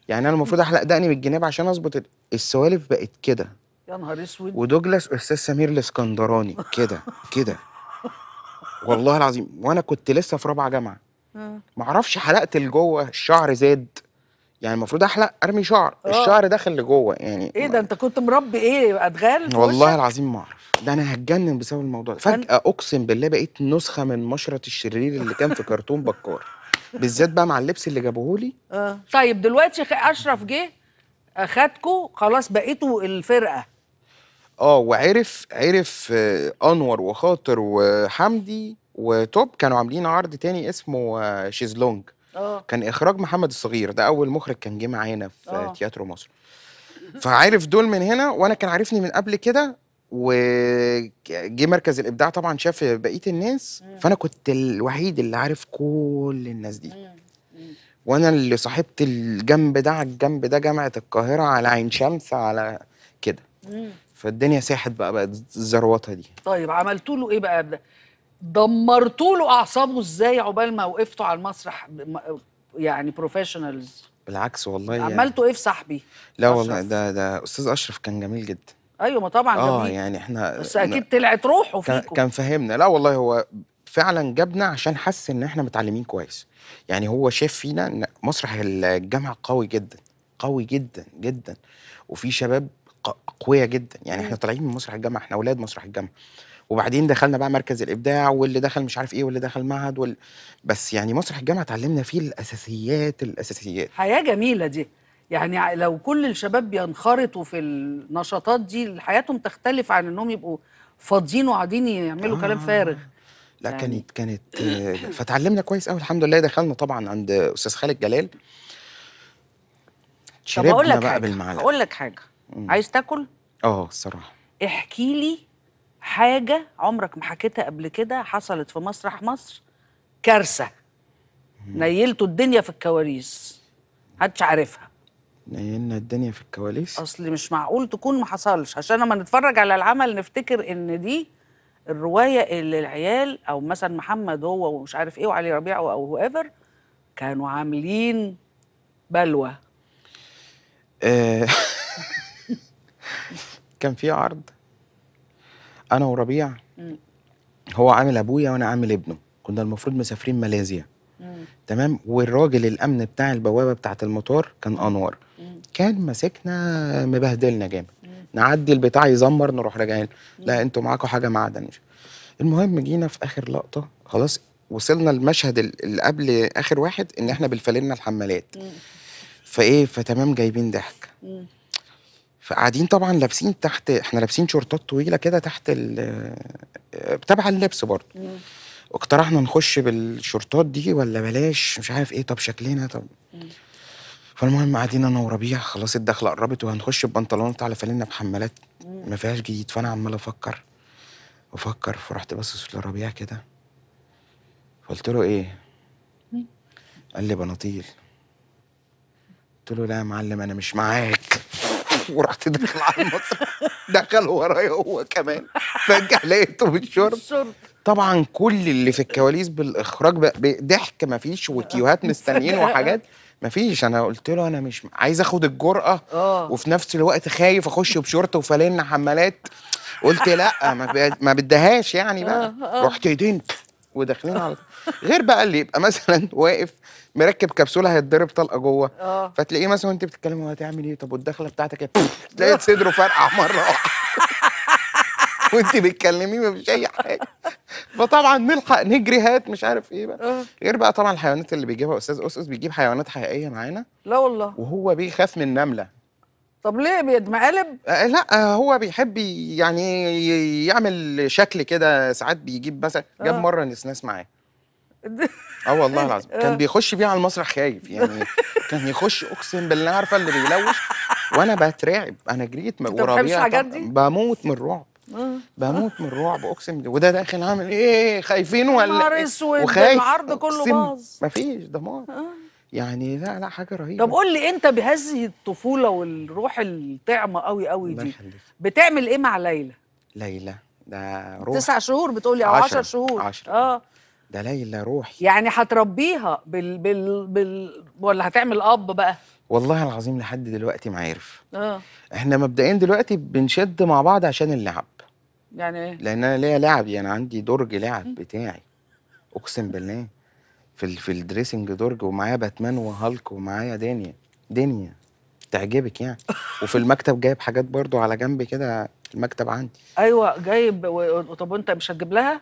Speaker 2: يعني انا المفروض احلق دقني بالجناب عشان اظبط السوالف بقت كده
Speaker 1: يا نهار اسود
Speaker 2: ودوجلاس استاذ سمير الاسكندراني كده كده والله العظيم وانا كنت لسه في رابعه جامعه آه. معرفش حلقت لجوه الشعر زاد يعني المفروض احلق ارمي شعر أوه. الشعر داخل لجوه يعني
Speaker 1: ايه ده انت كنت مربي ايه ادغال والله
Speaker 2: العظيم ما اعرف ده انا هتجنن بسبب الموضوع ده فجاه اقسم بالله بقيت نسخه من مشرط الشرير اللي كان في كرتون بكار بالذات بقى مع اللبس اللي جابوه لي
Speaker 1: اه طيب دلوقتي اشرف جه اخدكوا خلاص بقيتوا الفرقه
Speaker 2: اه وعرف عرف آه، انور وخاطر وحمدي وتوب كانوا عاملين عرض تاني اسمه آه، شيزلونج لونج آه. كان اخراج محمد الصغير ده اول مخرج كان جه معانا في أوه. تياترو مصر فعارف دول من هنا وانا كان عارفني من قبل كده وجه مركز الابداع طبعا شاف بقيه الناس فانا كنت الوحيد اللي عارف كل الناس دي وانا اللي صاحبت الجنب ده على الجنب ده جامعه القاهره على عين شمس على كده فالدنيا ساحت بقى بقت الزروطه دي
Speaker 1: طيب عملتوا له ايه بقى دمرتوا له اعصابه ازاي عقبال ما وقفتوا على المسرح يعني بروفيشنالز
Speaker 2: بالعكس والله يعني عملتوا ايه في صاحبي لا أشرف. والله ده ده استاذ اشرف كان جميل جدا
Speaker 1: ايوه ما طبعا آه، جميل اه
Speaker 2: يعني احنا بس اكيد
Speaker 1: طلعت روحه فيكم كان
Speaker 2: فهمنا لا والله هو فعلا جابنا عشان حس ان احنا متعلمين كويس يعني هو شاف فينا ان مسرح الجامعه قوي جدا قوي جدا جدا وفي شباب اقوياء جدا يعني احنا طالعين من مسرح الجامعه احنا اولاد مسرح الجامعه وبعدين دخلنا بقى مركز الابداع واللي دخل مش عارف ايه واللي دخل معهد وال... بس يعني مسرح الجامعه اتعلمنا فيه الاساسيات الاساسيات
Speaker 1: حياه جميله دي يعني لو كل الشباب بينخرطوا في النشاطات دي حياتهم تختلف عن انهم يبقوا فاضيين وقاعدين يعملوا آه. كلام فارغ
Speaker 2: لا يعني. كانت كانت فتعلمنا كويس قوي الحمد لله دخلنا طبعا عند استاذ خالد جلال طب اقول لك بقى حاجه اقول
Speaker 1: لك حاجه عايز تاكل
Speaker 2: اه الصراحه
Speaker 1: احكي لي حاجه عمرك ما حكيتها قبل كده حصلت في مسرح مصر كارثه نيلتوا الدنيا في الكواليس محدش عارفها
Speaker 2: نيلنا الدنيا في الكواليس
Speaker 1: اصل مش معقول تكون ما حصلش عشان لما نتفرج على العمل نفتكر ان دي الروايه اللي العيال او مثلا محمد هو ومش عارف ايه وعلي ربيع او هو ايفر كانوا عاملين بلوى
Speaker 2: آه. كان في عرض انا وربيع هو عامل ابويا وانا عامل ابنه كنا المفروض مسافرين ماليزيا تمام والراجل الامن بتاع البوابه بتاعه المطار كان انور كان ماسكنا مبهدلنا جامد نعدي البتاع يزمر نروح راجعين لا انتوا معاكم حاجه معدن مش المهم جينا في اخر لقطه خلاص وصلنا المشهد اللي قبل اخر واحد ان احنا بالفلنا الحمالات فايه فتمام جايبين ضحك فقاعدين طبعا لابسين تحت احنا لابسين شورتات طويله كده تحت تبع اللبس برضه اقترحنا نخش بالشورتات دي ولا بلاش مش عارف ايه طب شكلنا طب فالمهم قاعدين انا وربيع خلاص الدخله قربت وهنخش ببنطلونات على فلنا بحمالات ما فيهاش جديد فانا عمال افكر افكر فرحت باصص لربيع كده فقلت له ايه؟ قال لي بناطيل قلت له لا يا معلم انا مش معاك وراح تدخل على المسرح دخل ورايا هو كمان فجاه لقيته في الشرطة طبعا كل اللي في الكواليس بالاخراج ضحك فيش وكيوهات مستنيين وحاجات ما فيش انا قلت له انا مش عايز اخد الجرأه آه. وفي نفس الوقت خايف اخش بشورت وفالين حمالات قلت لا ما بدهاش يعني بقى آه، آه. رحت ايدين وداخلين على غير بقى اللي يبقى مثلا واقف مركب كبسوله هيتضرب طلقه جوه اه فتلاقيه مثلا وانت بتتكلم وهتعمل هتعمل ايه طب والدخله بتاعتك ايه تلاقي صدره فرقع مره وانت بتكلميه مفيش اي حاجه فطبعا نلحق نجري هات مش عارف ايه بقى آه. غير بقى طبعا الحيوانات اللي بيجيبها استاذ اسس بيجيب حيوانات حقيقيه معانا لا والله وهو بيخاف من النمله طب ليه بيتمقلب؟ آه لا آه، هو بيحب يعني يعمل شكل كده ساعات بيجيب مثلا جاب آه. مره نسناس معاه اه والله العظيم كان آه. بيخش بيها على المسرح خايف يعني كان يخش اقسم بالله عارفه اللي بيلوش وانا بترعب انا جريت وربيع بموت من الرعب آه. بموت من الرعب اقسم بالله وده داخل عامل ايه خايفين ولا نهار إيه؟ اسود العرض كله باظ مفيش دمار آه. يعني لا لا حاجه رهيبه طب قول لي
Speaker 1: انت بهذه الطفوله والروح الطعمه قوي قوي دي بتعمل ايه مع ليلى
Speaker 2: ليلى ده روح تسع
Speaker 1: شهور بتقولي او 10 شهور عشر. اه
Speaker 2: ده ليلى روحي
Speaker 1: يعني هتربيها بال... بال... بال... ولا هتعمل اب بقى
Speaker 2: والله العظيم لحد دلوقتي ما عارف اه احنا مبدئيا دلوقتي بنشد مع بعض عشان اللعب يعني ايه لان انا ليا لعب يعني عندي درج لعب بتاعي اقسم بالله في ال... في الدريسنج درج ومعايا باتمان وهالك ومعايا دنيا دنيا تعجبك يعني وفي المكتب جايب حاجات برضو على جنب كده المكتب عندي
Speaker 1: ايوه جايب و... طب وانت مش هتجيب
Speaker 2: لها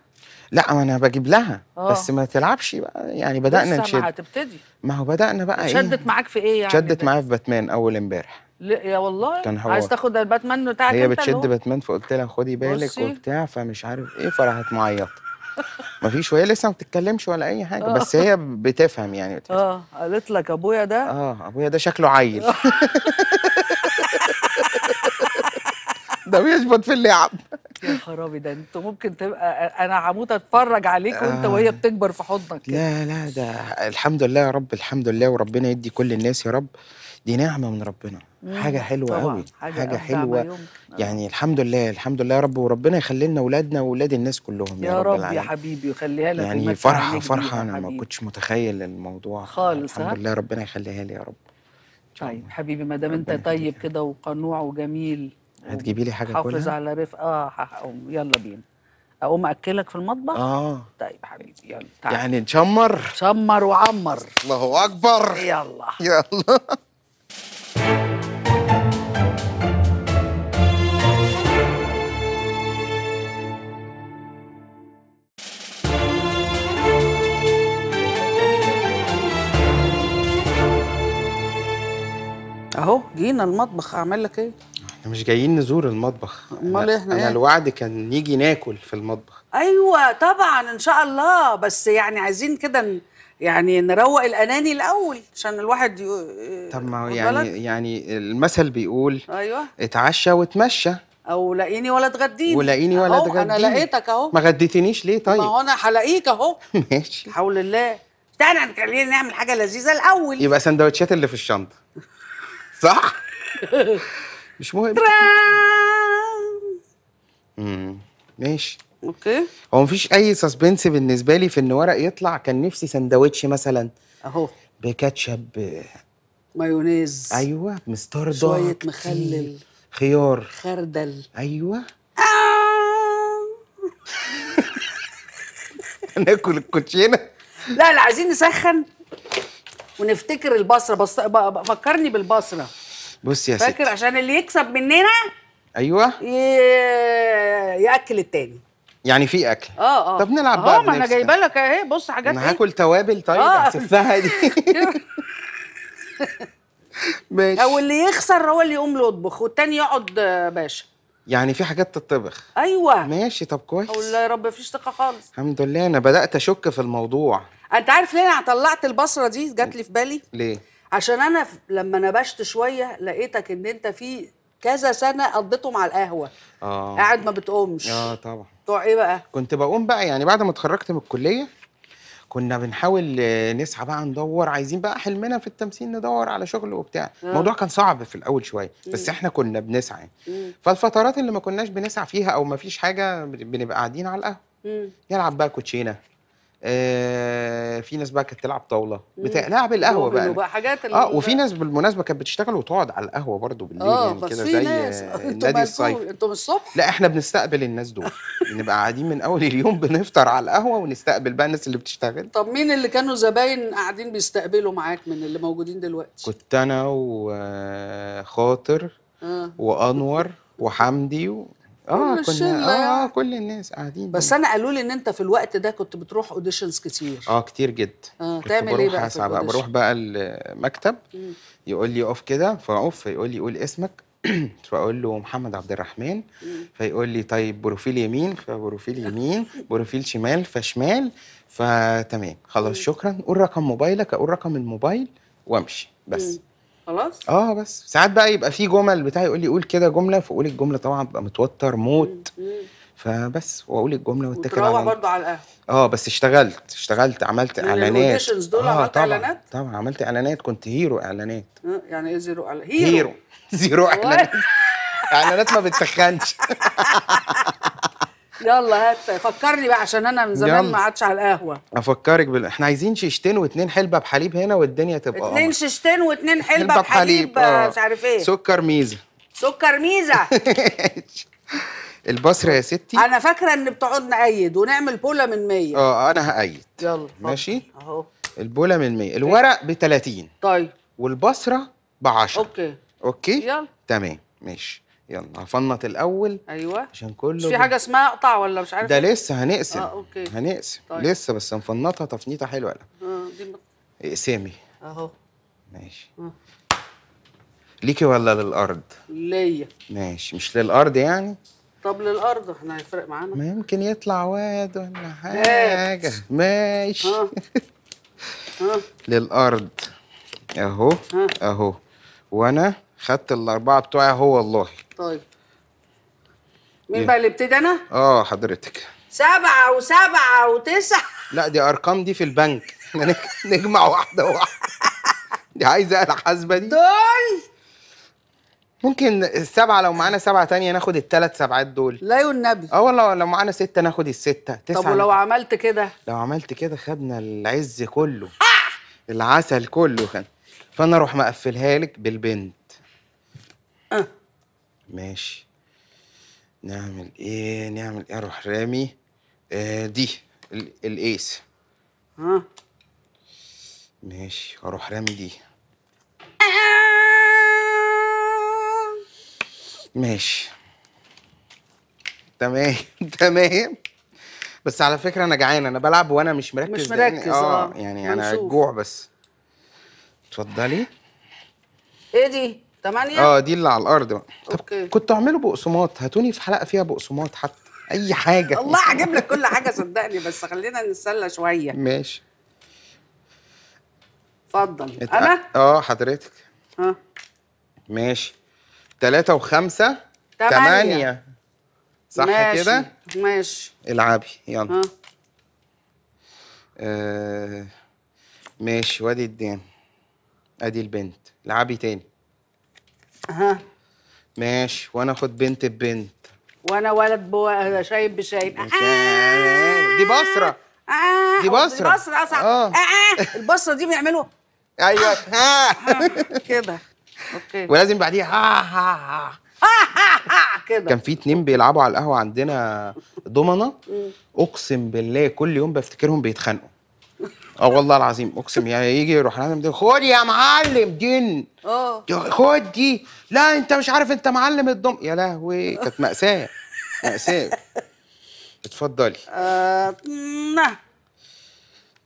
Speaker 2: لا ما انا بجيب لها أوه. بس ما تلعبش بقى يعني بدانا نشد هتبتدي ما هو بدانا بقى شدت
Speaker 1: إيه؟ معاك في ايه يعني شدت
Speaker 2: معايا في باتمان اول امبارح
Speaker 1: يا والله كان هو عايز تاخد الباتمان بتاعك هي بتشد
Speaker 2: باتمان فقلت لها خدي بالك وبتاع فمش عارف ايه فراحت معيطه ما فيش وهي لسه ما بتتكلمش ولا اي حاجه بس آه. هي بتفهم يعني
Speaker 1: اه قالت لك ابويا ده
Speaker 2: اه ابويا ده شكله عيل آه. ده بيشبط في اللعب يا
Speaker 1: خرابي ده انت ممكن تبقى انا عمود اتفرج عليك آه وانت وهي بتكبر في حضنك
Speaker 2: لا لا ده الحمد لله يا رب الحمد لله وربنا يدي كل الناس يا رب دي نعمه من ربنا مم. حاجه حلوه قوي حاجه, حاجة حلوه آه. يعني الحمد لله الحمد لله يا رب وربنا يخلي لنا اولادنا واولاد الناس كلهم يا, يا رب, يا
Speaker 1: حبيبي ويخليها لك يعني فرحه فرحه
Speaker 2: انا ما كنتش متخيل الموضوع خالص الحمد لله ربنا يخليها لي يا رب
Speaker 1: طيب حبيبي ما دام انت طيب كده وقنوع وجميل هتجيبي لي حاجه كلها حافظ على رفقه اه هقوم يلا بينا اقوم اكلك في المطبخ اه طيب حبيبي يلا
Speaker 2: تعال يعني نشمر
Speaker 1: شمر وعمر
Speaker 2: الله اكبر يلا يلا اهو جينا المطبخ اعمل لك ايه احنا مش جايين نزور المطبخ امال احنا انا إيه؟ الوعد كان نيجي ناكل في المطبخ
Speaker 1: ايوه طبعا ان شاء الله بس يعني عايزين كده يعني نروق الاناني الاول عشان الواحد ي...
Speaker 2: طب ما يعني يعني المثل بيقول ايوه اتعشى واتمشى
Speaker 1: او لاقيني ولا تغديني ولاقيني ولا تغديني انا لقيتك اهو ما
Speaker 2: غديتنيش ليه طيب ما هو انا
Speaker 1: هلاقيك اهو ماشي حول الله تعالى خلينا نعمل حاجه لذيذه الاول يبقى
Speaker 2: سندوتشات اللي في الشنطه صح مش مهم ماشي اوكي هو مفيش اي سسبنس بالنسبه لي في ان ورق يطلع كان نفسي سندوتش مثلا اهو بكاتشب
Speaker 1: مايونيز ايوه مستردة شويه مخلل خيار خردل
Speaker 2: ايوه آه. ناكل الكوتشينه
Speaker 1: لا لا عايزين نسخن ونفتكر البصره بص... فكرني بالبصره بص يا ستي فاكر عشان اللي يكسب مننا
Speaker 2: ايوه ي... ياكل التاني يعني في اكل
Speaker 1: اه اه طب نلعب بقى اه ما انا جايبه لك اهي بص حاجات انا إيه؟ هاكل
Speaker 2: توابل طيب هسفها آه. دي ماشي او اللي
Speaker 1: يخسر هو اللي يقوم له يطبخ والتاني يقعد آه، باشا
Speaker 2: يعني في حاجات تطبخ ايوه ماشي طب كويس
Speaker 1: والله يا رب مفيش ثقه خالص
Speaker 2: الحمد لله انا بدات اشك في الموضوع
Speaker 1: انت عارف ليه انا طلعت البصره دي جات لي في بالي ليه عشان انا لما نبشت شويه لقيتك ان انت في كذا سنه قضيتهم على القهوه
Speaker 2: اه قاعد
Speaker 1: ما بتقومش اه طبعا بتوع ايه بقى
Speaker 2: كنت بقوم بقى يعني بعد ما اتخرجت من الكليه كنا بنحاول آه، نسعى بقى ندور عايزين بقى حلمنا في التمثيل ندور على شغل وبتاع آه. الموضوع كان صعب في الاول شويه بس احنا كنا بنسعى مم. فالفترات اللي ما كناش بنسعى فيها او ما فيش حاجه بنبقى قاعدين على
Speaker 3: القهوه
Speaker 2: نلعب بقى كوتشينه آه في ناس بقى كانت تلعب طاوله بتاع لعب القهوه بقى, بقى
Speaker 1: حاجات اه وفي
Speaker 2: ناس بالمناسبه كانت بتشتغل وتقعد على القهوه برده بالليل آه يعني كده زي النادي آه، الصيف
Speaker 1: من الصبح لا احنا
Speaker 2: بنستقبل الناس دول نبقى قاعدين من اول اليوم بنفطر على القهوه ونستقبل بقى الناس اللي بتشتغل
Speaker 1: طب مين اللي كانوا زباين قاعدين بيستقبلوا معاك من اللي موجودين دلوقتي
Speaker 2: كنت انا وخاطر آه،, آه. وانور وحمدي اه كل الشله آه،, يعني. آه,
Speaker 1: كل الناس قاعدين بس انا قالوا لي ان انت في الوقت ده كنت بتروح اوديشنز كتير
Speaker 2: اه كتير جدا
Speaker 1: اه تعمل ايه بقى, بقى بروح
Speaker 2: بقى المكتب يقول لي اقف كده فاقف فيقول لي قول اسمك فاقول له محمد عبد الرحمن فيقول لي طيب بروفيل يمين فبروفيل يمين بروفيل شمال فشمال فتمام خلاص شكرا قول رقم موبايلك اقول رقم الموبايل وامشي بس مم. خلاص اه بس ساعات بقى يبقى في جمل بتاعي يقول لي قول كده جمله فاقول الجمله طبعا ببقى متوتر موت فبس واقول الجمله واتكل على برضه على القهوه اه بس اشتغلت اشتغلت عملت اعلانات دول آه عملت طبعًا اعلانات طبعا عملت اعلانات كنت هيرو اعلانات
Speaker 1: يعني ايه زيرو اعلانات هيرو
Speaker 2: زيرو اعلانات اعلانات ما بتسخنش
Speaker 1: يلا هات فكرني بقى عشان انا من زمان ما قعدتش على القهوه
Speaker 2: افكرك بال... احنا عايزين شيشتين واتنين حلبه بحليب هنا والدنيا تبقى قمر اتنين
Speaker 1: شيشتين واتنين حلبه, حلبة بحليب, بحليب آه،, آه. مش عارف ايه
Speaker 2: سكر ميزه
Speaker 1: سكر ميزه
Speaker 2: البصره يا ستي
Speaker 1: انا فاكره ان بتقعد نقيد ونعمل بوله من 100 اه انا هقيد يلا ماشي اهو
Speaker 2: البوله من 100 إيه؟ الورق ب 30 طيب والبصره ب 10 اوكي اوكي يلا تمام ماشي يلا هفنط الاول ايوه عشان كله مش في حاجه
Speaker 1: اسمها اقطع ولا مش عارف ده إيه؟ لسه هنقسم اه اوكي
Speaker 2: هنقسم طيب. لسه بس هنفنطها تفنيطه حلوه
Speaker 1: لا اه دي اقسمي إيه، اهو ماشي أه.
Speaker 2: ليكي ولا للارض ليا ماشي مش للارض يعني
Speaker 1: طب للارض احنا هيفرق معانا
Speaker 2: ما يمكن يطلع واد ولا حاجه هات. ماشي أه. أه. للارض اهو آه. اهو وانا خدت الاربعه بتوعي اهو والله طيب مين إيه. بقى
Speaker 1: اللي ابتدي انا؟
Speaker 2: اه حضرتك
Speaker 1: سبعة وسبعة وتسعة
Speaker 2: لا دي ارقام دي في البنك احنا نجمع واحدة واحدة دي عايزة انا حاسبة دي دول ممكن السبعة لو معانا سبعة تانية ناخد التلات سبعات دول لا والنبي اه والله لو معانا ستة ناخد الستة تسعة طب ولو
Speaker 1: عملت كده
Speaker 2: لو عملت كده خدنا العز كله العسل كله خد فانا اروح مقفلها لك بالبنت أه. ماشي نعمل ايه نعمل ايه اروح رامي آه دي الايس ها ماشي اروح رامي دي ماشي تمام تمام بس على فكره انا جعان انا بلعب وانا مش مركز مش مركز اه, آه. يعني انا جوع بس اتفضلي
Speaker 1: ايه دي 8 اه دي
Speaker 2: اللي على الارض بقى طب كنت اعمله بقسماط هاتوني في حلقه فيها بقسماط حتى اي حاجه الله هجيب لك كل حاجه
Speaker 1: صدقني بس خلينا نتسلى شويه ماشي اتفضل انا
Speaker 2: اه حضرتك ها ماشي تلاتة وخمسة
Speaker 1: تمانية, تمانية.
Speaker 2: صح ماشي. كده؟ ماشي العبي يلا آه، ماشي وادي الدين ادي البنت العبي تاني ها ماشي وانا اخد بنت ببنت
Speaker 1: وانا ولد بو... شايب بشايب آه. دي بصره
Speaker 2: آه. دي بصره دي بصره
Speaker 1: اصعب آه. آه. آه. البصره دي بيعملوا ايوه آه. آه. آه. كده اوكي ولازم
Speaker 2: بعديها ها
Speaker 1: ها
Speaker 3: ها كده كان في
Speaker 2: اتنين بيلعبوا على القهوه عندنا ضمنه اقسم بالله كل يوم بفتكرهم بيتخانقوا اه والله العظيم اقسم يعني يجي يروح دي خد يا معلم دين اه خد دي لا انت مش عارف انت معلم الضم يا لهوي كانت ماساه ماساه اتفضلي آه...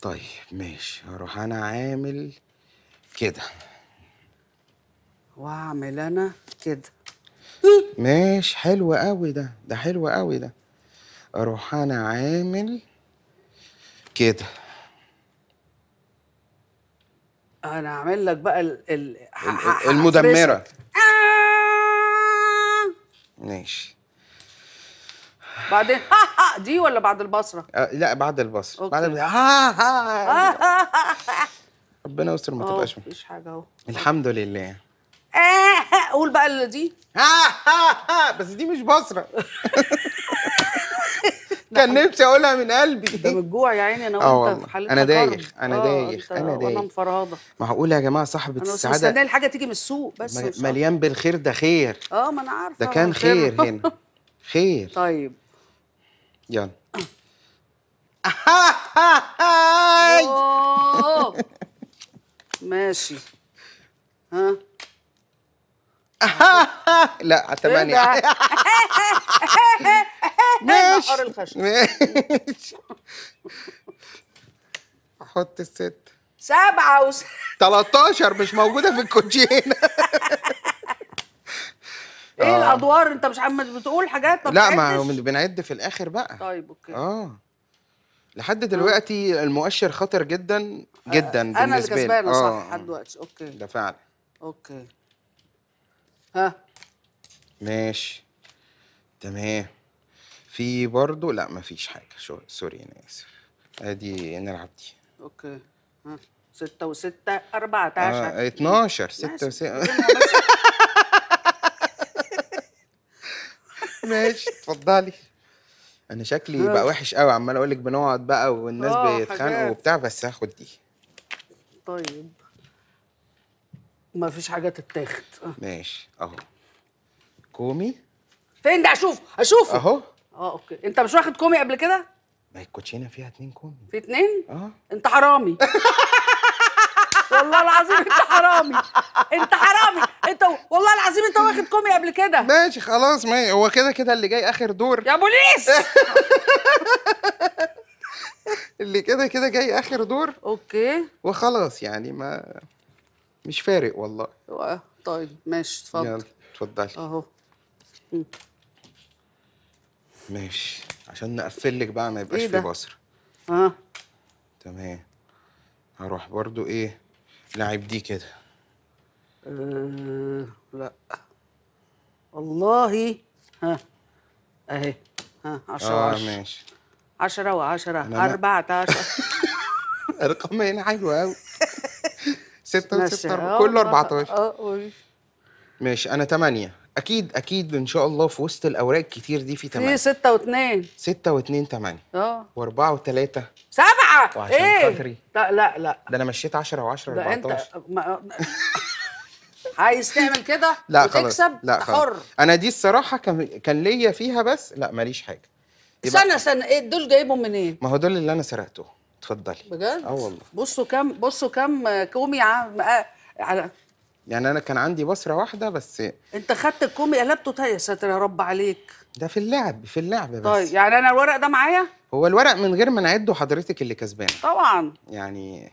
Speaker 2: طيب ماشي هروح انا عامل كده
Speaker 1: واعمل انا كده
Speaker 2: ماشي حلو قوي ده ده حلو قوي ده اروح انا عامل كده
Speaker 1: انا هعمل لك بقى ال ال المدمره
Speaker 2: آه. ماشي
Speaker 1: بعدين ها ها دي ولا بعد البصره؟
Speaker 2: آه لا بعد البصره أوكي. بعد ها
Speaker 1: ها
Speaker 2: ربنا يستر ما تبقاش اه، مفيش حاجه اهو الحمد لله آه، قول بقى اللي دي ها ها بس دي مش بصره كان نفسي اقولها من قلبي ده الجوع يا عيني انا آه وانت في حالتك انا دايخ انا آه، دايخ انا دايخ انا مفرهده معقول يا جماعه صاحبه السعاده انا مستنيه
Speaker 1: الحاجه تيجي من السوق بس
Speaker 2: مليان بالخير ده خير
Speaker 1: اه ما انا عارفه ده كان خير هنا
Speaker 2: خير طيب يلا
Speaker 1: ماشي ها لا على ثمانية إيه
Speaker 2: إيه ماشي الخشب ماشي احط الست
Speaker 1: سبعة و
Speaker 2: 13 مش موجودة في الكوتشينة ايه آه. الادوار
Speaker 1: انت مش عم بتقول حاجات طب لا ما
Speaker 2: بنعد في الاخر بقى طيب اوكي اه لحد آه. دلوقتي المؤشر خطر جدا جدا آه. بالنسبه لي انا اللي كسبان صح آه. لحد دلوقتي اوكي ده فعلا اوكي ها ماشي تمام في برضه لا مفيش حاجه شو... سوري انا اسف ادي نلعب دي
Speaker 1: اوكي ها ستة وستة 14 آه اتناشر
Speaker 2: ستة وستة ماشي اتفضلي انا شكلي بقى وحش قوي عمال اقول لك بنقعد بقى والناس آه، بيتخانقوا وبتاع بس هاخد دي
Speaker 1: طيب ما فيش حاجه تتاخد
Speaker 2: آه. ماشي اهو كومي
Speaker 1: فين ده اشوف اشوفه اهو اه اوكي انت مش واخد كومي قبل كده
Speaker 2: ما هي الكوتشينه فيها اتنين كومي
Speaker 1: في اتنين اه انت حرامي والله
Speaker 2: العظيم انت حرامي انت حرامي انت والله العظيم انت واخد كومي قبل كده ماشي خلاص ماشي هو كده كده اللي جاي اخر دور يا بوليس اللي كده كده جاي اخر دور اوكي وخلاص يعني ما مش فارق والله طيب ماشي اتفضل يلا اتفضلي اهو ماشي عشان نقفل لك بقى ما يبقاش إيه في بصر اه تمام هروح برضو ايه لاعب دي كده
Speaker 1: أه لا والله ها اهي ها 10 اه ماشي 10 و10 14
Speaker 2: ارقام هنا حلوه قوي 6 و6 كله 14 اه قول ماشي انا 8 اكيد اكيد ان شاء الله في وسط الاوراق الكتير دي في 8 في
Speaker 1: 6 و2
Speaker 2: 6 و2 8 اه و4 و3
Speaker 1: 7 وعشان ايه خاطري لا لا لا
Speaker 2: ده انا مشيت 10 و10 و14 انت
Speaker 1: ما... عايز تعمل كده لا وتكسب خلاص. لا خلاص. حر
Speaker 2: انا دي الصراحه كان كان ليا فيها بس لا ماليش حاجه استنى استنى ايه دول جايبهم منين؟ إيه؟ ما هو دول اللي انا سرقتهم اتفضلي
Speaker 1: بجد؟ اه والله بصوا كام بصوا كام كومي على آه،
Speaker 2: على يعني انا كان عندي بصره واحده بس
Speaker 1: انت خدت الكومي قلبته يا ساتر يا رب عليك
Speaker 2: ده في اللعب في اللعب بس
Speaker 1: طيب يعني انا الورق ده معايا
Speaker 2: هو الورق من غير ما نعده حضرتك اللي كسبانه طبعا يعني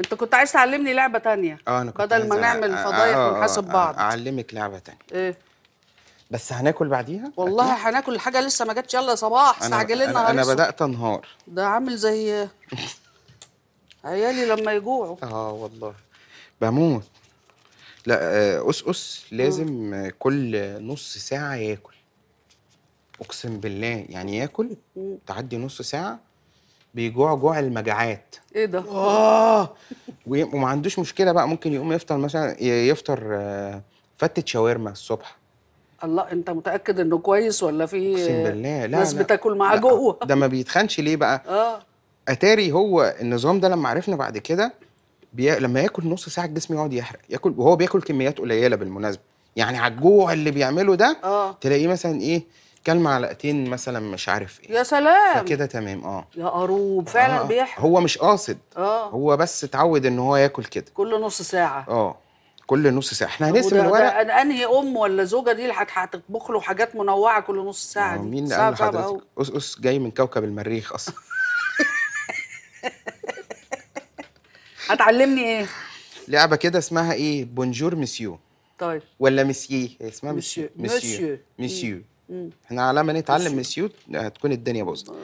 Speaker 1: انت كنت عايز تعلمني لعبه تانية
Speaker 2: اه انا كنت بدل ما نعمل فضايح آه، آه، ونحاسب بعض اعلمك لعبه تانية ايه بس هناكل بعديها
Speaker 1: والله أكيد. هناكل الحاجه لسه ما جاتش يلا يا صباح استعجل لنا انا بدات انهار ده عامل زي عيالي لما يجوعوا اه والله
Speaker 2: بموت لا آه، أس لازم آه. كل نص ساعه ياكل اقسم بالله يعني ياكل تعدي نص ساعه بيجوع جوع المجاعات ايه ده اه وما عندوش مشكله بقى ممكن يقوم يفطر مثلا يفطر آه، فتة شاورما الصبح
Speaker 1: الله انت متاكد انه كويس ولا في اقسم بالله لا ناس لا بتاكل معاه
Speaker 2: جوه ده ما بيتخنش ليه بقى اه اتاري هو النظام ده لما عرفنا بعد كده بي... لما ياكل نص ساعه الجسم يقعد يحرق ياكل وهو بياكل كميات قليله بالمناسبه يعني على الجوع اللي بيعمله ده آه. تلاقيه مثلا ايه كل معلقتين مثلا مش عارف
Speaker 1: ايه يا سلام
Speaker 2: فكده تمام اه
Speaker 1: يا قروب فعلا آه. بيحرق
Speaker 2: هو مش قاصد آه. هو بس اتعود ان هو ياكل كده
Speaker 1: كل نص ساعه
Speaker 2: اه كل نص ساعه احنا هنقسم الورق
Speaker 1: انهي ام ولا زوجه دي اللي هتطبخ له حاجات منوعه كل نص ساعه دي مين قال حضرتك
Speaker 2: اس اس جاي من كوكب المريخ اصلا
Speaker 1: هتعلمني ايه
Speaker 2: لعبه كده اسمها ايه بونجور مسيو طيب ولا مسيي اسمها مسيو مسيو مسيو احنا على ما نتعلم مسيو هتكون الدنيا باظت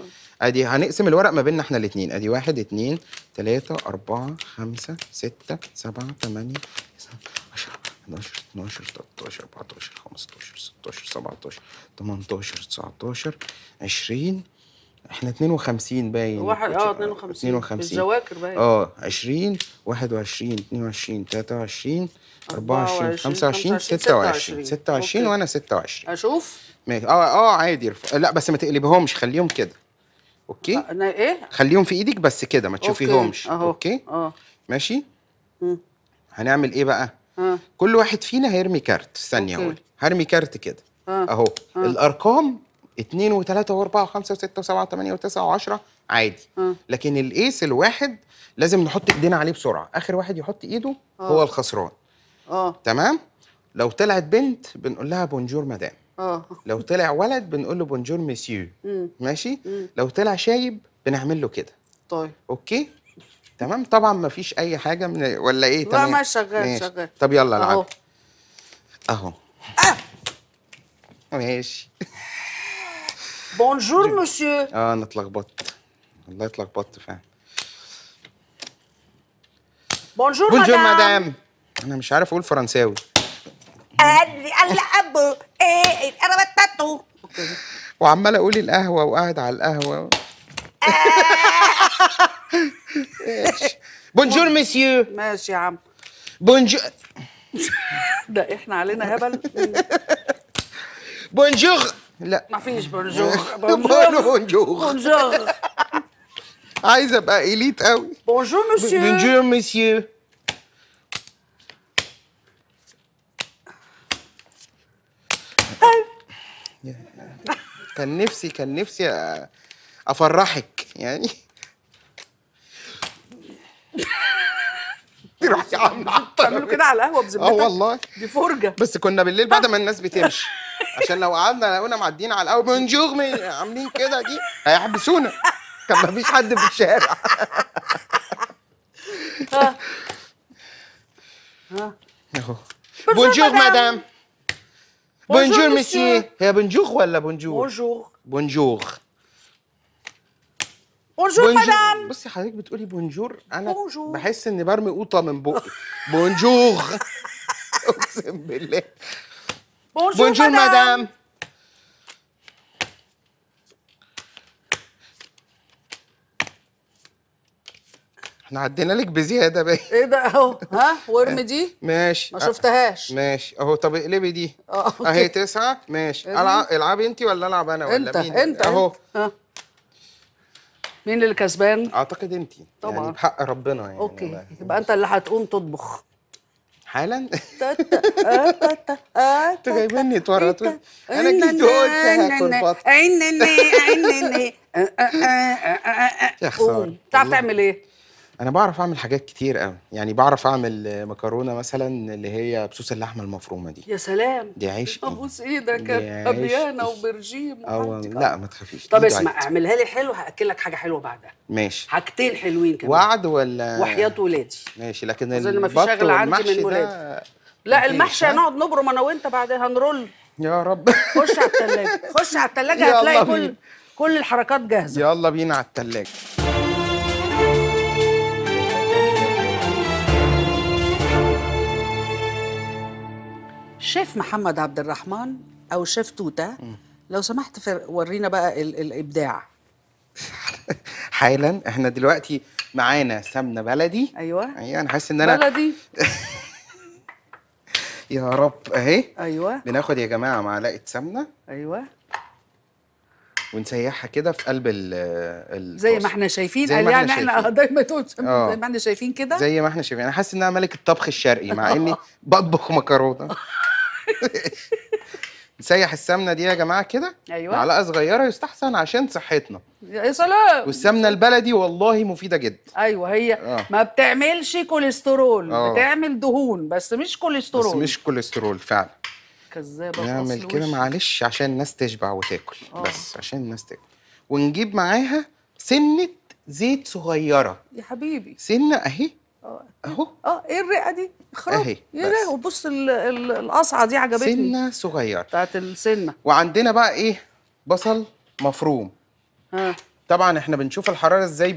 Speaker 2: ادي هنقسم الورق ما بيننا احنا الاثنين ادي واحد اثنين ثلاثة أربعة خمسة ستة سبعة ثمانية تسعة 10 11 12 13 14 15 16 17 18 19 20 احنا 52 باين واحد اه 52 52 الذواكر باين اه 20 21 22 23 24 25 26 26 وانا 26 اشوف ماشي اه اه عادي لا بس ما تقلبهمش خليهم كده اوكي آه، انا ايه خليهم في ايدك بس كده ما تشوفيهمش
Speaker 1: أوكي. اه
Speaker 2: ماشي مم. هنعمل ايه بقى آه. كل واحد فينا هيرمي كارت ثانيه اقول هرمي كارت كده
Speaker 3: آه. اهو آه.
Speaker 2: الارقام 2 و3 و4 و5 و6 و7 و8 و9 و10 عادي آه. لكن الايس الواحد لازم نحط ايدينا عليه بسرعه اخر واحد يحط ايده آه. هو الخسران
Speaker 3: اه تمام
Speaker 2: لو طلعت بنت بنقول لها بونجور مدام آه. لو طلع ولد بنقول له بونجور مسيو ماشي مم. لو طلع شايب بنعمل له كده طيب اوكي تمام طبعا ما فيش اي حاجه من ولا ايه لا تمام ما شغال ماشي. شغال طب يلا العب اهو اهو أه. ماشي بونجور
Speaker 1: مسيو اه
Speaker 2: انا اتلخبطت والله اتلخبطت فعلا
Speaker 1: بونجور, بونجور مدام
Speaker 2: انا مش عارف اقول فرنساوي
Speaker 1: قلبي قال ابو ايه الاربطاتو
Speaker 2: وعمال اقول القهوه وقاعد على القهوه بونجور آه. مسيو ماشي
Speaker 1: يا عم بونجور ده احنا علينا هبل
Speaker 2: بونجور لا ما
Speaker 1: فيش بونجور
Speaker 2: بونجور بونجور عايزه ابقى اليت قوي بونجور مسيو بونجور مسيو كان نفسي كان نفسي افرحك يعني تروحي يا عم تعملوا كده على القهوه بذمتك اه والله دي فرجه بس كنا بالليل بعد ما الناس بتمشي عشان لو قعدنا لقونا معديين على القهوه بنجوغ عاملين كده دي هيحبسونا كان مفيش حد في الشارع ها آه. آه. ها اهو بونجور مدام بونجور ميسي هي بونجور ولا بونجور؟ بونجور بونجور بونجور مدام بصي حضرتك بتقولي بونجور انا بونجور. بحس اني برمي قوطه من بقي بونجور اقسم بالله بونجور, بونجور مدام, مدام. احنا عدينا لك بزياده بقى ايه ده اهو ها وارمي دي ماشي ما شفتهاش ماشي اهو طب اقلبي دي اهي تسعه ماشي العب العبي انت ولا العب انا ولا انت مين انت اهو مين اللي كسبان؟ اعتقد انت طبعا يعني بحق ربنا يعني اوكي يبقى انت اللي هتقوم تطبخ حالا انت جايبني اتورط انا كنت قلت هاكل بطل
Speaker 1: عيني يا خساره تعرف تعمل
Speaker 2: ايه؟ انا بعرف اعمل حاجات كتير قوي يعني بعرف اعمل مكرونه مثلا اللي هي بصوص اللحمه المفرومه دي
Speaker 1: يا سلام دي عيش ابوس ايدك إيه ابيانا إيه؟ وبرجيم
Speaker 2: اه لا ما تخافيش طب اسمع اعملها لي
Speaker 1: حلو هاكل لك حاجه حلوه بعدها
Speaker 2: ماشي حاجتين حلوين كمان وعد ولا وحياه ولادي ماشي لكن البط والمحشي شغل عندي من ولادي لا المحشي هنقعد
Speaker 1: نبرم انا وانت بعدها هنرول
Speaker 2: يا رب خش
Speaker 1: على التلاجه خش على التلاجه هتلاقي كل
Speaker 2: كل الحركات جاهزه يلا بينا على التلاجه
Speaker 1: شيف محمد عبد الرحمن او شيف توته لو سمحت ورينا بقى ال الابداع
Speaker 2: حالا احنا دلوقتي معانا سمنه بلدي ايوه, أيوة، انا حاسس ان انا بلدي يا رب اهي ايوه بناخد يا جماعه معلقه سمنه ايوه ونسيحها كده في قلب ال زي ما احنا شايفين قال يعني احنا
Speaker 1: دايما تقول آه. زي ما احنا شايفين كده زي
Speaker 2: ما احنا شايفين انا حاسس ان انا ملك الطبخ الشرقي مع اني بطبخ مكرونه نسيح السمنه دي يا جماعه كده ايوه معلقه صغيره يستحسن عشان صحتنا
Speaker 1: يا سلام والسمنه
Speaker 2: البلدي والله مفيده جدا
Speaker 1: ايوه هي آه. ما بتعملش كوليسترول آه. بتعمل دهون بس مش كوليسترول بس مش
Speaker 2: كوليسترول فعلا
Speaker 1: كذابه نعمل كده
Speaker 2: معلش عشان الناس تشبع وتاكل آه. بس عشان الناس تاكل ونجيب معاها سنه زيت صغيره يا حبيبي سنه اهي اهو اه
Speaker 1: ايه الرئه دي خرب اهي يا وبص القصعه دي عجبتني سنه
Speaker 2: صغيره بتاعت السنه وعندنا بقى ايه بصل مفروم ها طبعا احنا بنشوف الحراره ازاي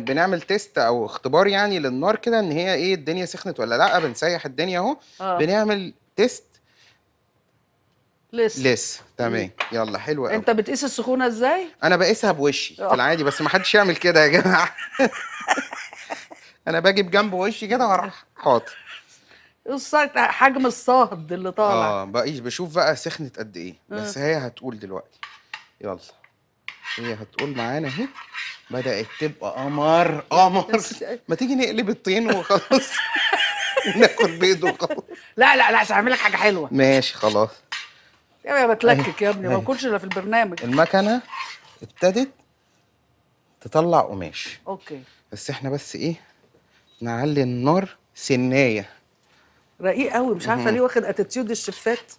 Speaker 2: بنعمل تيست او اختبار يعني للنار كده ان هي ايه الدنيا سخنت ولا لا بنسيح الدنيا اهو اه. بنعمل تيست لسه لسه تمام يلا حلوه قوي انت
Speaker 1: بتقيس السخونه ازاي
Speaker 2: انا بقيسها بوشي في اه. العادي بس ما حدش يعمل كده يا جماعه انا باجي بجنب وشي كده واروح حاطط حجم الصهد اللي طالع اه بقيش بشوف بقى سخنت قد ايه آه. بس هي هتقول دلوقتي يلا هي هتقول معانا اهي بدات تبقى قمر قمر ما تيجي نقلب الطين وخلاص ناكل بيض وخلاص لا لا لا عشان اعمل لك حاجه حلوه ماشي خلاص
Speaker 1: يا بتلكك يا ابني ما باكلش الا في البرنامج
Speaker 2: المكنه ابتدت تطلع قماش اوكي بس احنا بس ايه نعلي النار سنايه
Speaker 1: رقيق قوي مش عارفه ليه واخد اتيتيود الشيفات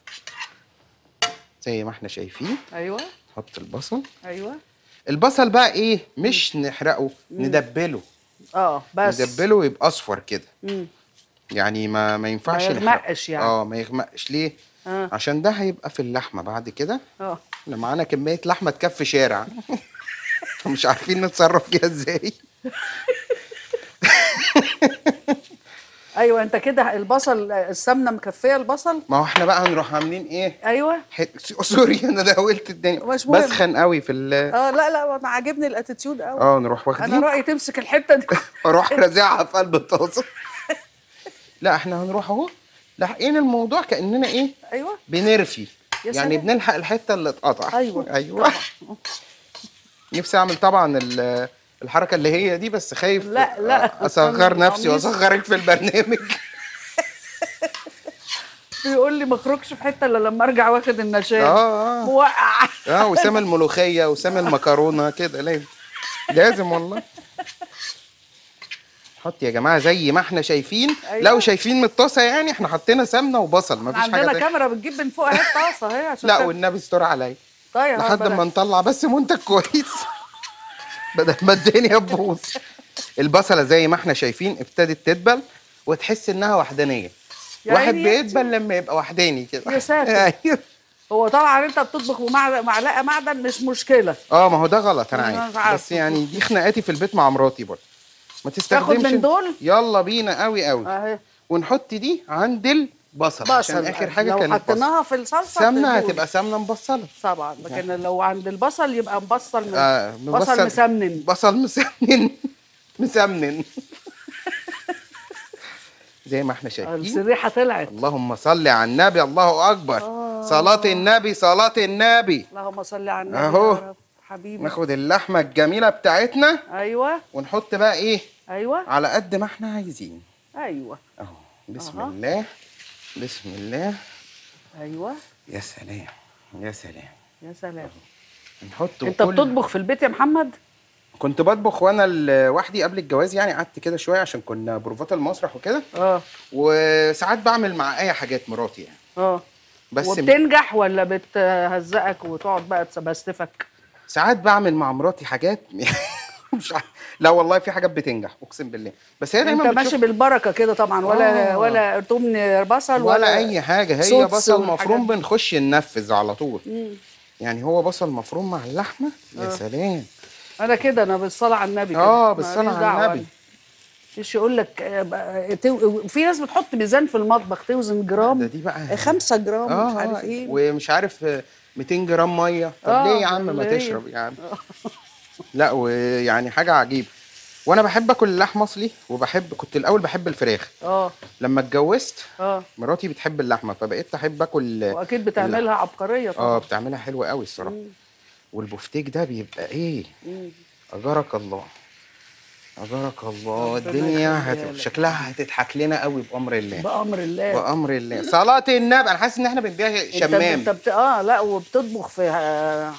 Speaker 2: زي ما احنا شايفين ايوه نحط البصل ايوه البصل بقى ايه مش نحرقه مم. ندبله
Speaker 3: اه بس ندبله
Speaker 2: ويبقى اصفر كده يعني ما ما ينفعش ما يغمقش يعني اه ما يغمقش ليه آه. عشان ده هيبقى في اللحمه بعد كده اه احنا معانا كميه لحمه تكفي شارع مش عارفين نتصرف فيها ازاي
Speaker 1: ايوه انت كده البصل السمنه مكفيه البصل ما
Speaker 2: هو احنا بقى هنروح عاملين ايه ايوه ح... سوري انا دهولت الدنيا بسخن قوي في ال اه
Speaker 1: لا لا ما عاجبني الاتيتيود
Speaker 2: قوي اه نروح واخدين انا رايي تمسك الحته دي اروح رازعها في قلب الطاسه لا احنا هنروح اهو لاحقين إيه الموضوع كاننا ايه ايوه بنرفي يعني بنلحق الحته اللي اتقطع ايوه ايوه نفسي اعمل طبعا ال الحركه اللي هي دي بس خايف لا لا اصغر نفسي واصغرك في البرنامج
Speaker 1: بيقول لي ما اخرجش في حته الا لما ارجع واخد النشاط اه اه موقع
Speaker 2: اه وسام الملوخيه وسام المكرونه كده لازم لازم والله حط يا جماعه زي ما احنا شايفين أيوة. لو شايفين من الطاسه يعني احنا حطينا سمنه وبصل ما فيش حاجه عندنا كاميرا
Speaker 1: بتجيب من فوق اهي الطاسه اهي عشان
Speaker 2: لا والنبي استر عليا
Speaker 3: طيب لحد ما
Speaker 2: نطلع بس منتج كويس بدل ما الدنيا تبوظ البصله زي ما احنا شايفين ابتدت تدبل وتحس انها وحدانيه
Speaker 3: يعني واحد بيدبل
Speaker 2: لما يبقى وحداني كده يا ساتر أيوه. هو طبعا انت بتطبخ ومعلقه معدن مش مشكله اه ما هو ده غلط انا عارف بس يعني دي خناقاتي في البيت مع مراتي برضه ما تستخدمش تاخد من دول يلا بينا قوي قوي اهي ونحط دي عند ال... بصل, بصل عشان اخر حاجه لو كانت حطيناها في الصلصه سمنه هتبقى سمنه مبصله طبعا لكن يعني. لو عند البصل يبقى مبصل من آه مبصل بصل مسمن بصل مسمن مسمن زي ما احنا شايفين الريحه طلعت اللهم صل على النبي الله اكبر آه. صلاه النبي صلاه النبي
Speaker 1: اللهم صل على النبي اهو حبيبي ناخد
Speaker 2: اللحمه الجميله بتاعتنا ايوه ونحط بقى ايه ايوه على قد ما احنا عايزين
Speaker 1: ايوه اهو
Speaker 2: بسم آه. الله بسم الله ايوه يا سلام يا سلام يا سلام نحطه انت كل... بتطبخ في البيت يا محمد كنت بطبخ وانا لوحدي قبل الجواز يعني قعدت كده شويه عشان كنا بروفات المسرح وكده اه وساعات بعمل مع اي حاجات مراتي يعني اه بس وبتنجح ولا بتهزقك وتقعد بقى تسبستفك ساعات بعمل مع مراتي حاجات مش عارف لا والله في حاجات بتنجح اقسم بالله بس هي دايما انت ماشي بالبركه كده طبعا ولا آه. ولا
Speaker 1: تمن بصل ولا, ولا اي حاجه هي بصل مفروم
Speaker 2: بنخش ننفذ على طول مم. يعني هو بصل مفروم مع اللحمه آه. يا سلام
Speaker 1: انا كده انا بالصلاه على النبي اه بالصلاه على النبي مش يقول لك آه، آه، في ناس بتحط ميزان في المطبخ توزن جرام ده دي بقى 5 آه، جرام آه مش عارف ايه
Speaker 2: ومش عارف 200 جرام ميه طب آه ليه يا عم ما تشرب يا
Speaker 3: يعني؟ عم
Speaker 2: لا ويعني حاجه عجيبه وانا بحب اكل اللحمه اصلي وبحب كنت الاول بحب الفراخ اه لما اتجوزت اه مراتي بتحب اللحمه فبقيت احب اكل واكيد بتعملها اللحمة.
Speaker 3: عبقريه طبعا اه
Speaker 2: بتعملها حلوه قوي الصراحه والبفتيك ده بيبقى ايه اجرك الله أجرك الله آه، الدنيا هت... شكلها هتضحك لنا قوي بأمر الله بأمر الله بأمر الله صلاة النبي أنا حاسس إن إحنا بنبيع شمام أنت بت... آه
Speaker 1: لا وبتطبخ في آه،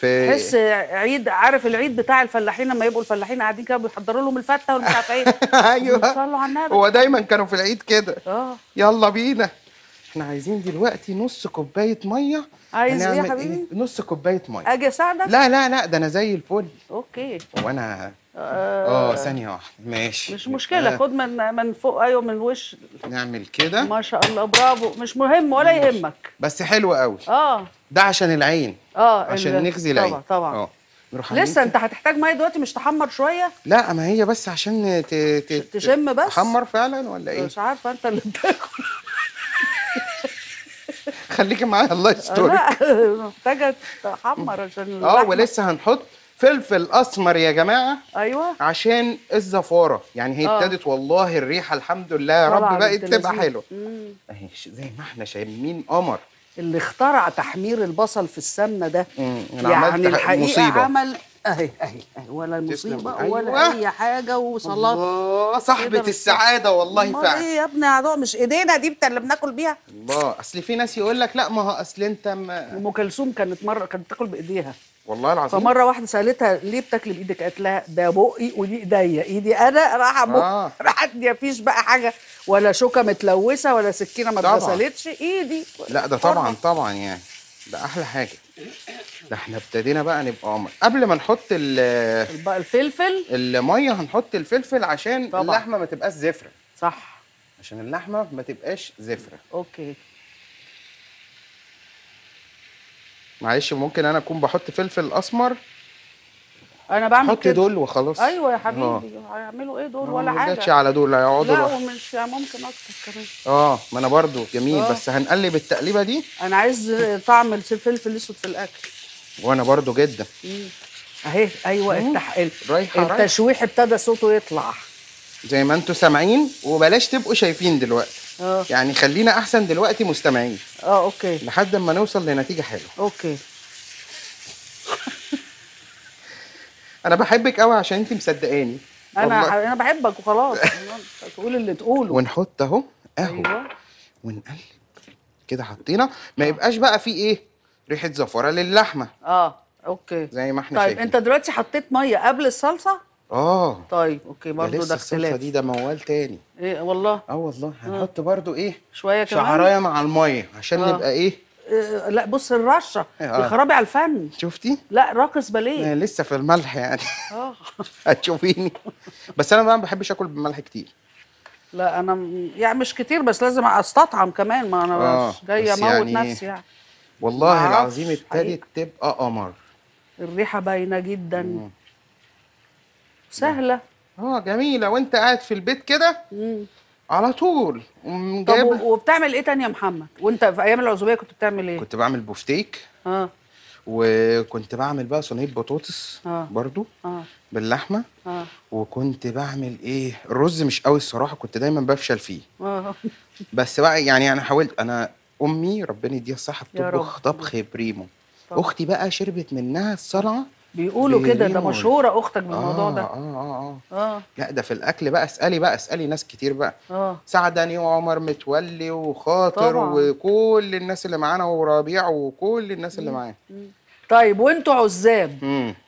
Speaker 1: في تحس عيد عارف العيد بتاع الفلاحين لما يبقوا الفلاحين قاعدين كده بيحضروا لهم الفته والمش عارف ايه ايوه صلوا على النبي هو دايما
Speaker 2: كانوا في العيد كده اه يلا بينا احنا عايزين دلوقتي نص كوبايه ميه عايز ايه يا إيه؟ حبيبي؟ نص كوبايه ميه اجي اساعدك؟ لا لا لا ده انا زي الفل اوكي وانا اه, آه، ثانيه واحده ماشي مش مشكله آه.
Speaker 1: خد من من فوق ايوه من الوش نعمل كده ما شاء الله برافو مش مهم ولا يهمك بس حلو قوي اه
Speaker 2: ده عشان العين اه عشان نغذي العين طبعا طبعا اه نروح لسه انت
Speaker 1: هتحتاج ميه دلوقتي مش تحمر شويه
Speaker 2: لا ما هي بس عشان ت... ت... تشم بس تحمر فعلا ولا ايه مش
Speaker 1: عارفه انت اللي بتاكل
Speaker 2: خليكي معايا الله يستر لا
Speaker 1: محتاجه تحمر عشان اه ولسه
Speaker 2: هنحط فلفل اسمر يا جماعه ايوه عشان الزفاره يعني هي آه. ابتدت والله الريحه الحمد لله يا رب بقت تبقى حلوه اهي زي ما احنا شامين قمر اللي اخترع
Speaker 1: تحمير البصل في السمنه ده مم. يعني الحقيقه مصيبة. عمل اهي اهي
Speaker 2: ولا مصيبه أيوة. ولا
Speaker 1: اي حاجه وصلاه صاحبه السعاده والله فعلا ايه يا ابني يا مش ايدينا دي اللي بناكل بيها الله اصل في ناس يقول لك لا ما هو اصل انت ام كلثوم كانت مره كانت تاكل بايديها
Speaker 2: والله العظيم فمره
Speaker 1: واحده سالتها ليه بتاكلي بايدك قالت لها ده بقي ودي ايديا ايدي انا راح ابو آه. راحت مفيش بقى حاجه ولا شوكه متلوثه ولا سكينه ما اتغسلتش ايدي
Speaker 2: لا ده طبعا طبعا يعني ده احلى حاجه ده احنا ابتدينا بقى نبقى عمر. قبل ما نحط الفلفل الميه هنحط الفلفل عشان طبعا. اللحمه ما تبقاش زفره صح عشان اللحمه ما تبقاش زفره اوكي معلش ممكن انا اكون بحط فلفل اسمر انا بعمل حطي كده. دول وخلاص ايوه يا آه. حبيبي
Speaker 1: هيعملوا ايه دول ولا حاجه ما جاتش على
Speaker 2: دول هيقعدوا لا
Speaker 1: ومش ممكن اكتر كمان
Speaker 2: اه ما انا برضو جميل أوه. بس هنقلب التقليبه دي
Speaker 1: انا عايز طعم الفلفل الاسود في الاكل
Speaker 2: وانا برضو جدا مم. اهي ايوه التح... التشويح ابتدى صوته يطلع زي ما انتم سامعين وبلاش تبقوا شايفين دلوقتي اه يعني خلينا احسن دلوقتي مستمعين اه اوكي لحد ما نوصل لنتيجه حلوه اوكي انا بحبك قوي عشان انت مصدقاني انا والله.
Speaker 1: انا بحبك وخلاص تقول اللي تقوله
Speaker 2: ونحط اهو اهو أيوة. ونقلب كده حطينا ما آه. يبقاش بقى فيه ايه ريحه زفره للحمه اه اوكي زي ما احنا طيب شايفين. انت دلوقتي حطيت ميه
Speaker 1: قبل الصلصه
Speaker 2: اه طيب اوكي برضه ده اختلاف دي ده موال تاني ايه والله اه
Speaker 1: والله آه. هنحط برضه ايه شويه كمان شعرايه
Speaker 2: مع الميه عشان آه. نبقى ايه
Speaker 1: ايه لا بص الرشه إيه، آه. الخرابي على الفن شفتي؟ لا راقص باليه آه،
Speaker 2: لسه في الملح يعني اه هتشوفيني بس انا بقى ما بحبش اكل بالملح كتير
Speaker 1: لا انا يعني مش كتير بس لازم استطعم كمان ما انا آه. جايه اموت يعني نفسي يعني
Speaker 2: والله العظيم ابتدت تبقى قمر
Speaker 1: الريحه باينه جدا مم. سهله اه جميله وانت قاعد في البيت كده على
Speaker 2: طول طب وبتعمل ايه تاني يا محمد وانت في ايام العزوبيه كنت بتعمل ايه كنت بعمل بوفتيك اه وكنت بعمل بقى صينيه بطاطس آه. برضو آه. باللحمه آه. وكنت بعمل ايه الرز مش قوي الصراحه كنت دايما بفشل فيه آه. بس بقى يعني انا حاولت انا امي ربنا يديها الصحه بتطبخ طبخ بريمو اختي بقى شربت منها الصلعه بيقولوا كده ده مشهوره اختك بالموضوع آه ده آه،, اه اه اه لا ده في الاكل بقى اسالي بقى اسالي ناس كتير بقى اه سعدني وعمر متولي وخاطر طبعا. وكل الناس اللي معانا وربيع وكل الناس اللي معانا طيب وانتوا عزاب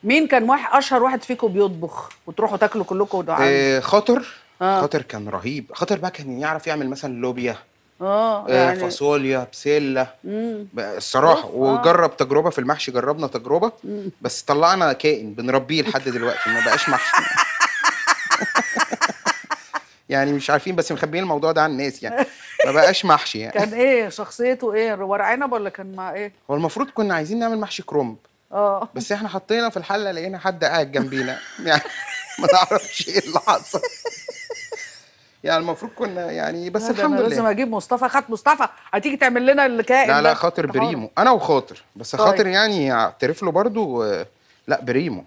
Speaker 2: مين كان واحد اشهر واحد فيكم بيطبخ وتروحوا تاكلوا كلكم آه خاطر آه. خاطر كان رهيب خاطر بقى كان يعرف يعمل مثلا لوبيا
Speaker 3: آه،, اه يعني
Speaker 2: فاصوليا بسله
Speaker 3: الصراحة
Speaker 2: الصراحه وجرب آه. تجربه في المحشي جربنا تجربه مم. بس طلعنا كائن بنربيه لحد دلوقتي ما بقاش محشي يعني مش عارفين بس مخبيين الموضوع ده عن الناس يعني ما بقاش محشي يعني كان
Speaker 1: ايه شخصيته ايه ورق عنب ولا كان مع ايه
Speaker 2: هو المفروض كنا عايزين نعمل محشي كرومب اه بس احنا حطينا في الحله لقينا حد قاعد جنبينا يعني ما نعرفش ايه اللي حصل يعني المفروض كنا يعني بس الحمد لله لازم
Speaker 1: اجيب مصطفى خط مصطفى هتيجي تعمل لنا الكائن لا لا خاطر بريمو انا
Speaker 2: وخاطر بس طيب. خاطر يعني اعترف له برضو آه، لا بريمو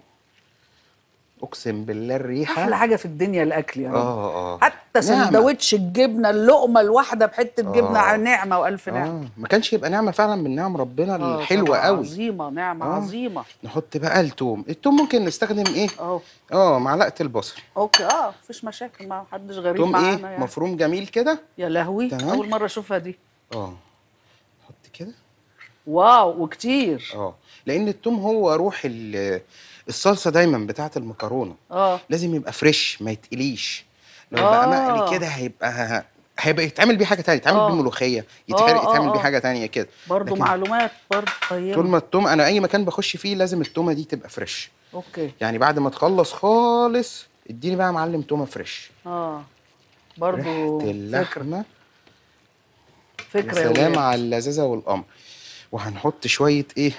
Speaker 2: اقسم بالله الريحه احلى حاجه
Speaker 1: في الدنيا الاكل يا رب اه
Speaker 2: اه, آه. حتى سندوتش
Speaker 1: الجبنه اللقمه الواحده بحته آه. جبنه نعمه والف آه. نعمه آه.
Speaker 2: ما كانش يبقى نعمه فعلا من نعم ربنا آه. الحلوه قوي عظيمه
Speaker 1: نعمه آه. عظيمه
Speaker 2: نحط بقى التوم التوم ممكن نستخدم ايه اه اه معلقه البصل
Speaker 1: اوكي اه مفيش مشاكل ما حدش غريب توم إيه؟ معانا ايه يعني.
Speaker 2: مفروم جميل كده يا لهوي تمام. اول مره اشوفها دي اه نحط كده واو وكتير اه لان التوم هو روح ال الصلصه دايما بتاعه المكرونه اه لازم يبقى فريش ما يتقليش لو بقى آه. مقلي كده هيبقى هيبقى يتعمل بيه حاجه تانية يتعمل بيه آه. ملوخيه يتحرق آه، يتعمل بيه حاجه تانية كده برضه معلومات
Speaker 1: برضه
Speaker 3: طيبه طول ما التوم انا
Speaker 2: اي مكان بخش فيه لازم التومه دي تبقى فريش اوكي يعني بعد ما تخلص خالص اديني بقى يا معلم تومه فريش
Speaker 3: اه برضه ريحه اللحمه
Speaker 2: فكره يا سلام على اللذاذه والقمر وهنحط شويه ايه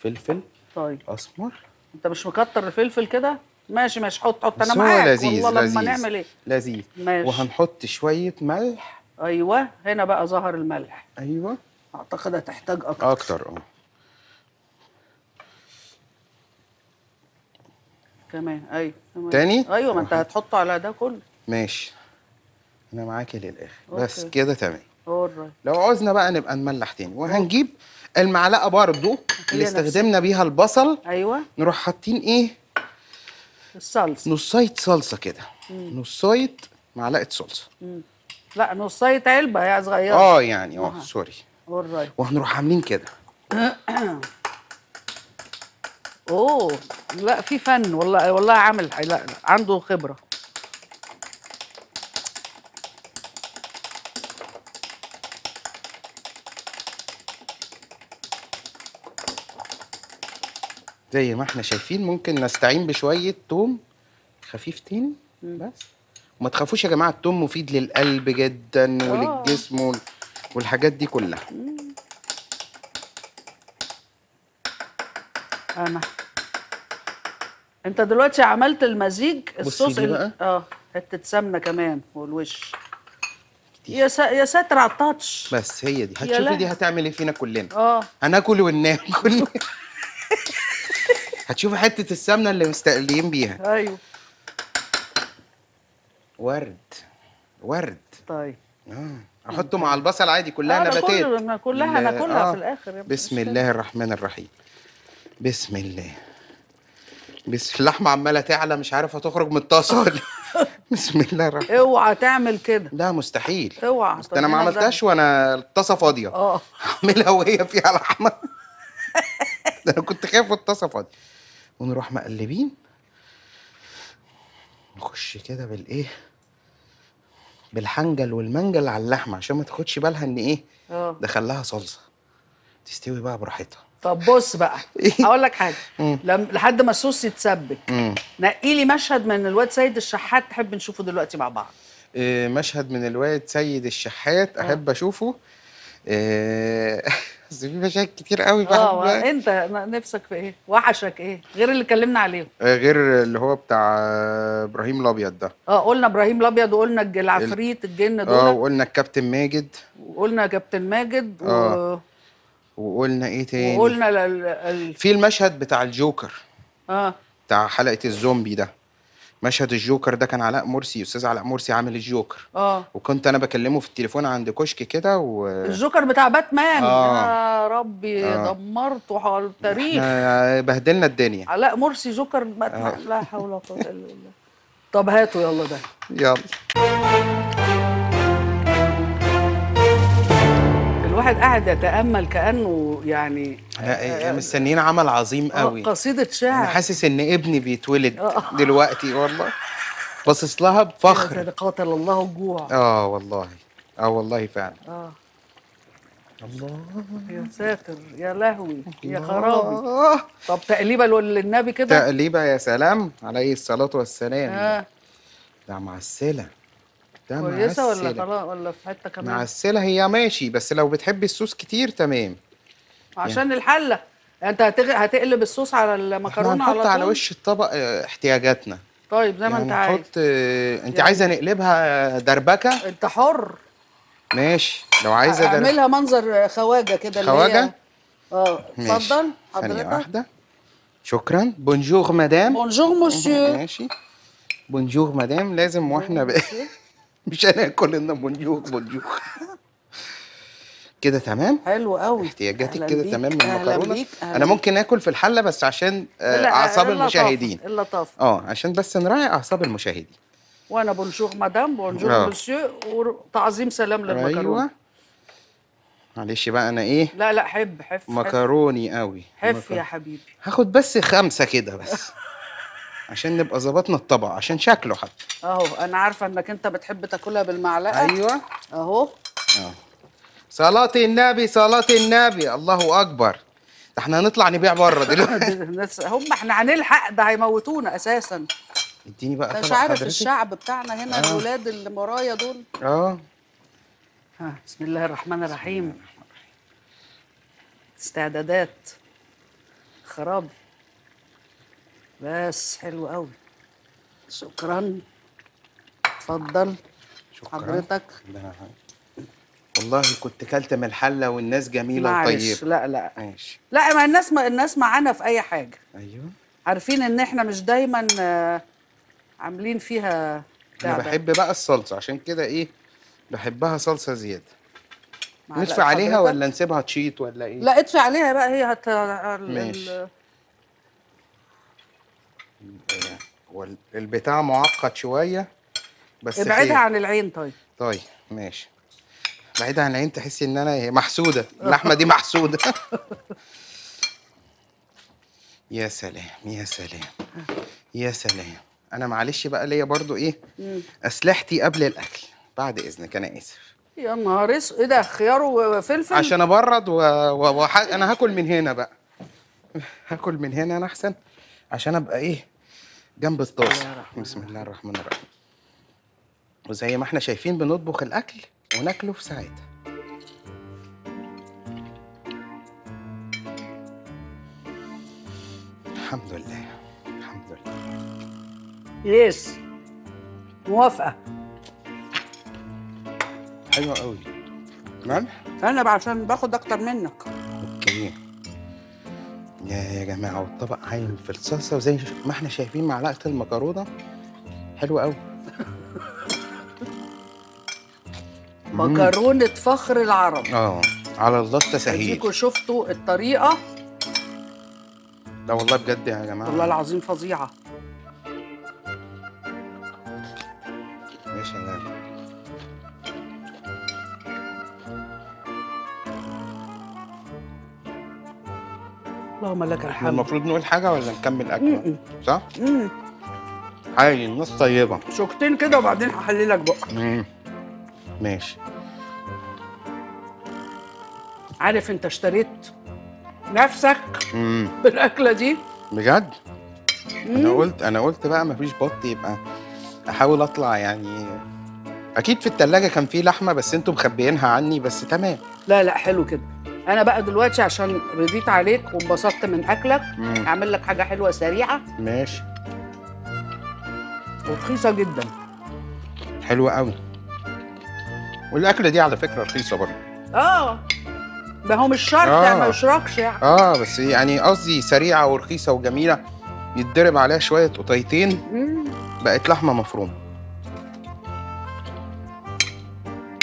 Speaker 2: فلفل طيب اسمر
Speaker 1: انت مش مكتر الفلفل كده ماشي ماشي حط حط انا معاك والله لذيذ لما نعمل ايه
Speaker 2: لذيذ ماشي وهنحط شويه ملح
Speaker 1: ايوه هنا بقى ظهر الملح ايوه اعتقد هتحتاج
Speaker 2: اكتر اكتر اه
Speaker 1: كمان ايوه تاني ايوه ما انت هتحطه على ده كله
Speaker 2: ماشي انا معاك للاخر بس كده تمام لو عوزنا بقى نبقى نملح تاني وهنجيب أوكي. المعلقه برضو اللي استخدمنا بيها البصل ايوه نروح حاطين ايه الصلصه نصايه صلصه كده نصايه معلقه صلصه
Speaker 1: لا نصايه علبه يا صغيره اه يعني اه
Speaker 2: سوري وهنروح عاملين كده
Speaker 1: اوه لا في فن والله والله عامل لا عنده خبره
Speaker 2: زي ما احنا شايفين ممكن نستعين بشويه توم خفيف تاني بس وما تخافوش يا جماعه التوم مفيد للقلب جدا آه. وللجسم والحاجات دي كلها انا انت
Speaker 1: دلوقتي عملت المزيج الصوص اه حته سمنه كمان والوش يا سا... يا ساتر على التاتش
Speaker 2: بس هي دي هتشوفي دي هتعمل ايه فينا كلنا اه هناكل وننام كلنا هتشوفي حته السمنه اللي مستقليين بيها ايوه ورد ورد
Speaker 3: طيب اه
Speaker 2: احطه مع البصل عادي كلها آه نباتات أنا كلها انا كلها آه. في الاخر يا بسم الله الرحمن الرحيم بسم الله بس اللحمه عماله تعلى مش عارفه تخرج من الطاسه بسم الله الرحمن اوعى تعمل كده لا مستحيل
Speaker 1: اوعى طيب انا ما عملتهاش
Speaker 2: وانا الطاسه فاضيه اه اعملها وهي فيها لحمه انا كنت خايف الطاسه فاضيه ونروح مقلبين نخش كده بالايه بالحنجل والمنجل على اللحمه عشان ما تاخدش بالها ان ايه اه دخلها صلصه تستوي بقى براحتها طب بص بقى هقول لك حاجه لم... لحد ما الصوص يتسبك
Speaker 1: نقي لي مشهد من الواد سيد الشحات تحب نشوفه دلوقتي مع بعض
Speaker 2: آه، مشهد من الواد سيد الشحات احب آه. اشوفه آه، بس في مشاهد كتير قوي بقى اه
Speaker 1: انت نفسك في ايه؟ وحشك ايه؟ غير اللي اتكلمنا عليهم
Speaker 2: آه، غير اللي هو بتاع آه، ابراهيم الابيض ده
Speaker 1: اه قلنا ابراهيم الابيض وقلنا العفريت الجن آه، دول اه
Speaker 2: وقلنا الكابتن ماجد
Speaker 1: وقلنا كابتن ماجد و... آه.
Speaker 2: وقلنا ايه تاني؟ وقلنا
Speaker 3: لل... ال...
Speaker 2: في المشهد بتاع الجوكر اه بتاع حلقه الزومبي ده مشهد الجوكر ده كان علاء مرسي استاذ علاء مرسي عامل الجوكر اه وكنت انا بكلمه في التليفون عند كشك كده و... الجوكر
Speaker 1: بتاع باتمان آه. يا ربي آه. دمرته على التاريخ
Speaker 2: بهدلنا الدنيا
Speaker 1: علاء مرسي جوكر باتمان آه. لا حول ولا قوه الا بالله طب هاتوا يلا ده
Speaker 2: يلا
Speaker 1: الواحد قاعد يتامل كانه يعني
Speaker 2: آه، إيه، مستنيين عمل عظيم آه، قوي قصيده شعر انا حاسس ان ابني بيتولد آه. دلوقتي والله باصص لها بفخر إيه،
Speaker 1: قاتل الله الجوع
Speaker 2: اه والله اه والله فعلا
Speaker 1: اه الله يا ساتر يا لهوي يا خرابي طب تقليبه للنبي كده
Speaker 2: تقليبه يا سلام عليه الصلاه والسلام آه. ده معسله ده كويسه ولا خلاص
Speaker 1: ولا في حته كمان
Speaker 2: معسله هي ماشي بس لو بتحبي الصوص كتير تمام
Speaker 1: عشان يعني. الحله يعني انت هتغ... هتقلب الصوص على المكرونه على طول على وش
Speaker 2: الطبق آه، احتياجاتنا
Speaker 1: طيب زي ما يعني انت
Speaker 2: عايز نحط آه، انت يعني... عايزه نقلبها دربكه انت حر ماشي لو عايزه دربكه اعملها
Speaker 1: منظر خواجه كده خواجه هي...
Speaker 3: اه اتفضل حضرتك واحده
Speaker 2: شكرا بونجور مدام بونجور مسيو ماشي بونجور مدام لازم واحنا ب... مش هناكل الا بونجور بونجور كده تمام حلو قوي احتياجاتك كده تمام من المكرونه انا ممكن اكل في الحله بس عشان آه، اعصاب المشاهدين اللطافه اه عشان بس نراعي اعصاب المشاهدين
Speaker 1: وانا بونجور مدام بونجور آه. مسيو وتعظيم سلام للمكرونه ايوه
Speaker 2: معلش بقى انا ايه
Speaker 1: لا لا حب حف
Speaker 2: مكروني قوي حف يا حبيبي هاخد بس خمسه كده بس عشان نبقى ظبطنا الطبق عشان شكله حتى
Speaker 1: اهو انا عارفه انك انت بتحب تاكلها بالمعلقه
Speaker 2: ايوه اهو اه صلاه النبي صلاه النبي الله اكبر ده احنا هنطلع نبيع بره دلوقتي هم احنا هنلحق ده هيموتونا اساسا اديني بقى مش عارف الشعب
Speaker 1: بتاعنا هنا آه. الاولاد اللي ورايا دول اه ها بسم الله الرحمن الرحيم استعدادات خراب بس حلو قوي شكرا اتفضل حضرتك
Speaker 2: والله كنت كلت من الحله والناس جميله معلش. وطيبه لا لا ماشي
Speaker 1: لا ما الناس ما الناس معانا في اي حاجه ايوه عارفين ان احنا مش دايما آه، عاملين فيها
Speaker 2: انا بحب بقى الصلصه عشان كده ايه بحبها صلصه زياده
Speaker 1: ندفع عليها ولا
Speaker 2: نسيبها تشيط ولا ايه لا
Speaker 1: ادفع عليها بقى هي هت ماشي
Speaker 2: والبتاع معقد شويه بس ابعدها عن العين طيب طيب ماشي بعيدها عن العين تحسي ان انا إيه، محسوده اللحمه دي محسوده يا سلام يا سلام يا سلام انا معلش بقى ليا برضو ايه اسلحتي قبل الاكل بعد اذنك انا اسف
Speaker 1: يا نهار اسود ايه ده خيار وفلفل عشان
Speaker 2: ابرد و... و... وح... انا هاكل من هنا بقى هاكل من هنا انا احسن عشان ابقى ايه جنب الطاسه بسم الله الرحمن الرحيم وزي ما احنا شايفين بنطبخ الاكل وناكله في ساعتها الحمد لله الحمد لله
Speaker 1: يس موافقه
Speaker 2: حلوه قوي تمام
Speaker 1: نعم؟ انا عشان باخد اكتر منك
Speaker 2: يا جماعه والطبق عايم في الصلصه وزي ما احنا شايفين معلقه المكرونه حلوه قوي مكرونه
Speaker 1: فخر العرب
Speaker 2: اه على الله التسهيل اديكوا
Speaker 1: شفتوا الطريقه
Speaker 2: لا والله بجد يا جماعه والله
Speaker 1: العظيم فظيعه
Speaker 2: اللهم لك الحمد المفروض نقول حاجه ولا نكمل اكل صح امم عادي الناس طيبه شوكتين كده وبعدين هحللك بقى ماشي
Speaker 1: عارف انت اشتريت نفسك مم. بالاكله دي
Speaker 2: بجد انا قلت انا قلت بقى مفيش بط يبقى احاول اطلع يعني اكيد في التلاجة كان في لحمه بس انتوا مخبيينها عني بس تمام لا لا حلو كده انا بقى دلوقتي عشان
Speaker 1: رضيت عليك وانبسطت من اكلك اعمل لك حاجه حلوه سريعه ماشي ورخيصه جدا
Speaker 2: حلوه قوي والاكله دي على فكره رخيصه برضه اه ده هو
Speaker 1: مش شرط يعني آه. ما يشركش
Speaker 3: يعني
Speaker 2: اه بس يعني قصدي سريعه ورخيصه وجميله يتضرب عليها شويه قطيتين بقت لحمه مفرومه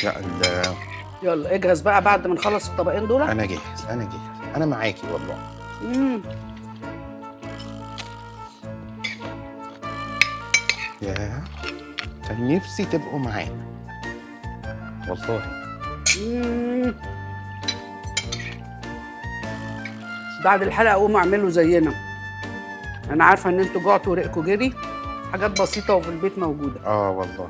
Speaker 2: لا
Speaker 1: يلا اجهز بقى بعد ما نخلص الطبقين دول
Speaker 2: انا جاهز انا جاهز انا معاكي والله امم يا كان نفسي تبقوا معانا والله
Speaker 1: بعد الحلقه قوموا اعملوا زينا انا عارفه ان انتوا جعتوا ورقكم جري حاجات بسيطه وفي البيت موجوده
Speaker 2: اه والله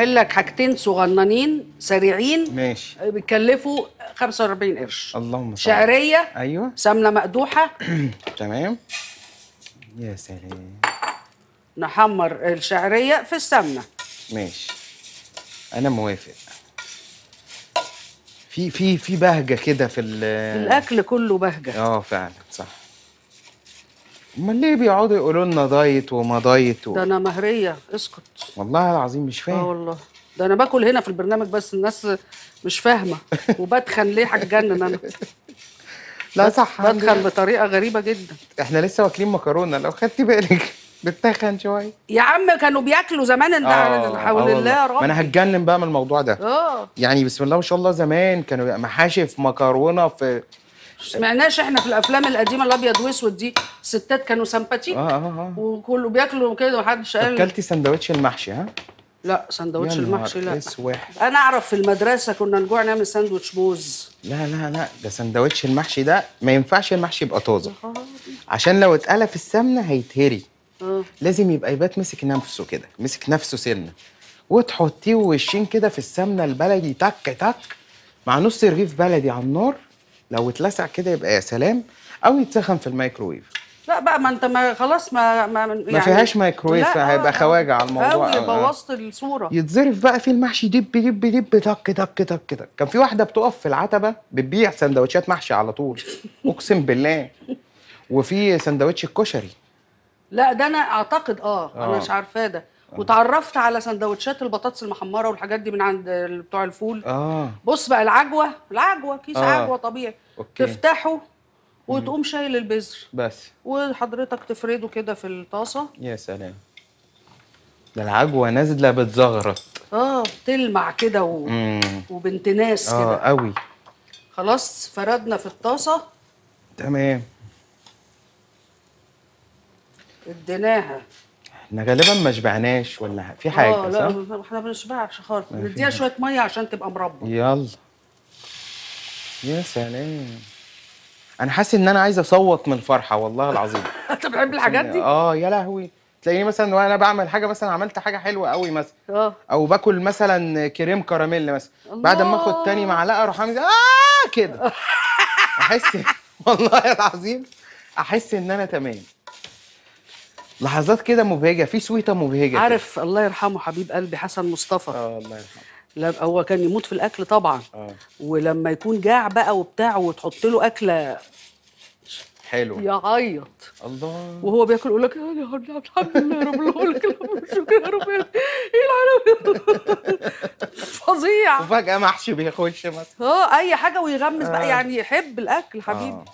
Speaker 1: هعمل لك حاجتين صغننين سريعين ماشي بيكلفوا 45 قرش اللهم صل شعريه ايوه سمنه مقدوحه تمام
Speaker 2: يا سلام
Speaker 1: نحمر الشعريه في السمنه
Speaker 2: ماشي انا موافق في في في بهجه كده في الاكل
Speaker 1: كله بهجه
Speaker 2: اه فعلا صح امال ليه بيقعدوا يقولوا لنا دايت وما دايت و... ده
Speaker 1: انا مهريه اسكت
Speaker 2: والله العظيم مش فاهم اه
Speaker 1: والله ده انا باكل هنا في البرنامج بس الناس مش فاهمه وبتخن ليه هتجنن انا
Speaker 2: لا صح بتخن
Speaker 1: بطريقه غريبه جدا
Speaker 2: احنا لسه واكلين مكرونه لو خدتي بالك بتخن شويه
Speaker 1: يا عم كانوا بياكلوا زمان انت آه، آه، حول الله يا رب ما انا
Speaker 2: هتجنن بقى من الموضوع ده اه يعني بسم الله ما شاء الله زمان كانوا محاشي في مكرونه في
Speaker 1: سمعناش احنا في الافلام القديمه الابيض واسود دي الستات كانوا سمباتيك اه اه اه وكله بياكلوا كده ومحدش قال اكلتي
Speaker 2: سندوتش المحشي ها؟
Speaker 1: لا سندوتش المحشي لا واحد. انا اعرف في المدرسه كنا نجوع نعمل سندوتش موز
Speaker 2: لا لا لا ده سندوتش المحشي ده ما ينفعش المحشي يبقى طازه عشان لو اتقلى في السمنه هيتهري أه. لازم يبقى يبات مسك نفسه كده مسك نفسه سنه وتحطيه وشين كده في السمنه البلدي تك تك مع نص رغيف بلدي على النار لو اتلسع كده يبقى يا سلام او يتسخن في الميكروويف
Speaker 1: لا بقى ما انت ما خلاص ما ما يعني ما فيهاش مايكرويف هيبقى آه،
Speaker 2: خواجه على آه، الموضوع قوي آه. بوظت
Speaker 1: الصوره يتظرف
Speaker 2: بقى في المحشي دب دب دب تك تك تك تك كان في واحده بتقف في العتبه بتبيع سندوتشات محشي على طول اقسم بالله وفي سندوتش الكشري
Speaker 1: لا ده انا اعتقد اه, آه. انا مش عارفاه ده آه. وتعرفت على سندوتشات البطاطس المحمره والحاجات دي من عند بتوع الفول اه بص بقى العجوه العجوه كيس آه. عجوه طبيعي أوكي. تفتحه وتقوم شايل البذر بس وحضرتك تفرده كده في الطاسه
Speaker 2: يا سلام ده العجوه نازله بتزغرط
Speaker 1: اه تلمع كده و... وبنت ناس آه، كده اه قوي خلاص فردنا في الطاسه تمام اديناها
Speaker 2: احنا غالبا ما شبعناش ولا في حاجه اه لا
Speaker 1: احنا ما بنشبعش خالص نديها شويه ميه عشان تبقى مربى
Speaker 2: يلا يا سلام انا حاسس ان انا عايز اصوت من الفرحه والله العظيم
Speaker 3: انت بتحب الحاجات دي
Speaker 2: اه يا لهوي تلاقيني مثلا وانا بعمل حاجه مثلا عملت حاجه حلوه قوي مثلا اه او باكل مثلا كريم كراميل مثلا بعد ما اخد تاني معلقه اروح عامل اه كده احس والله العظيم احس ان انا تمام لحظات كده مبهجه في سويته مبهجه عارف كده. الله يرحمه حبيب
Speaker 1: قلبي حسن مصطفى اه الله يرحمه هو كان يموت في الاكل طبعا آه. ولما يكون جاع بقى وبتاع وتحط له اكله حلو يعيط
Speaker 2: الله وهو بياكل يقول لك يا رب الحمد لله يا رب العالمين شكرا يا رب ايه العالم فظيع وفجاه محشي بيخش مثلا
Speaker 1: اه اي حاجه ويغمس آه. بقى يعني يحب الاكل حبيبي آه.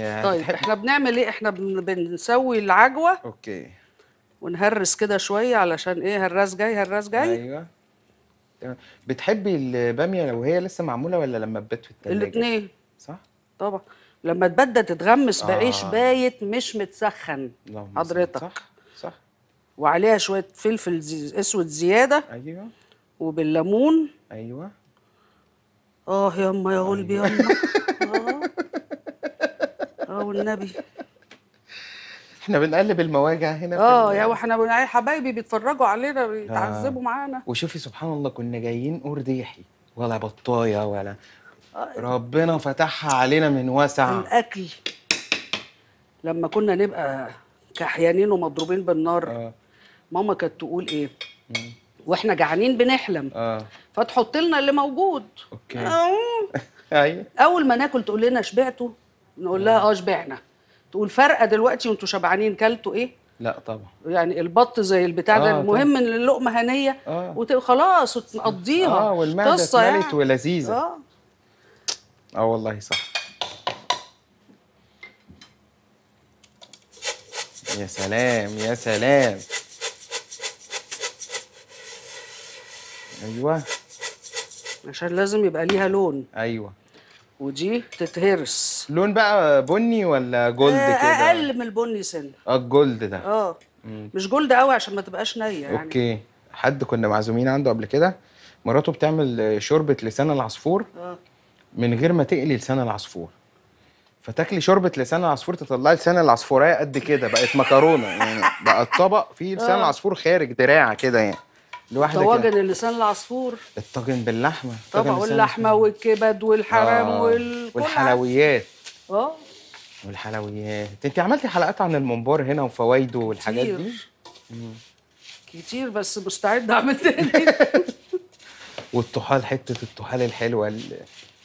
Speaker 1: طيب احنا بنعمل ايه احنا بنسوي العجوه اوكي ونهرس كده شويه علشان ايه هراس جاي هراس جاي
Speaker 2: ايوه بتحبي الباميه لو هي لسه معموله ولا لما تبات في التلاجه الاثنين
Speaker 1: صح طبعا
Speaker 2: لما تبدا تتغمس آه. بعيش
Speaker 1: بايت مش متسخن
Speaker 2: حضرتك صح صح
Speaker 1: وعليها شويه فلفل زي... اسود زياده ايوه وبالليمون ايوه اه يما يا قلبي يما أيوه. آه. اه والنبي
Speaker 2: احنا بنقلب المواجع هنا اه
Speaker 1: يا واحنا بنعي حبايبي بيتفرجوا علينا بيتعذبوا آه. معانا
Speaker 2: وشوفي سبحان الله كنا جايين قرديحي ولا بطايه ولا آه. ربنا فتحها علينا من واسع
Speaker 1: الاكل لما كنا نبقى كحيانين ومضروبين بالنار آه. ماما كانت تقول ايه مم. واحنا جعانين بنحلم آه. فتحط لنا اللي موجود
Speaker 3: اوكي آه. ايوه
Speaker 1: اول ما ناكل تقول لنا شبعتوا نقول لها آه. اه شبعنا تقول فرقه دلوقتي وانتوا شبعانين كلتوا ايه لا طبعا يعني البط زي البتاع ده آه المهم ان اللقمه هنيه آه وخلاص وتقضيها اه والمعده يعني. اتملت يعني. ولذيذه اه
Speaker 2: اه والله صح يا سلام يا سلام ايوه
Speaker 1: عشان لازم يبقى ليها لون ايوه ودي تتهرس لون بقى بني
Speaker 2: ولا جولد آه، كده
Speaker 1: اقل من البني سن
Speaker 2: اه الجولد ده اه مش
Speaker 1: جولد قوي عشان ما تبقاش نيه يعني
Speaker 2: اوكي حد كنا معزومين عنده قبل كده مراته بتعمل شوربه لسان العصفور اه من غير ما تقلي لسان العصفور فتاكلي شوربه لسان العصفور تطلعي لسان العصفورايه قد كده بقت مكرونه يعني بقى الطبق فيه لسان آه. العصفور خارج دراعه كده يعني لوحدك طواجن
Speaker 1: اللسان العصفور
Speaker 2: الطاجن باللحمه طبعا واللحمه
Speaker 1: والكبد والحرام آه، وال...
Speaker 2: والحلويات اه والحلويات انت عملتي حلقات عن الممبار هنا وفوائده والحاجات دي
Speaker 1: كتير بس مستعد اعمل تاني
Speaker 2: والطحال حته الطحال الحلوه اللي...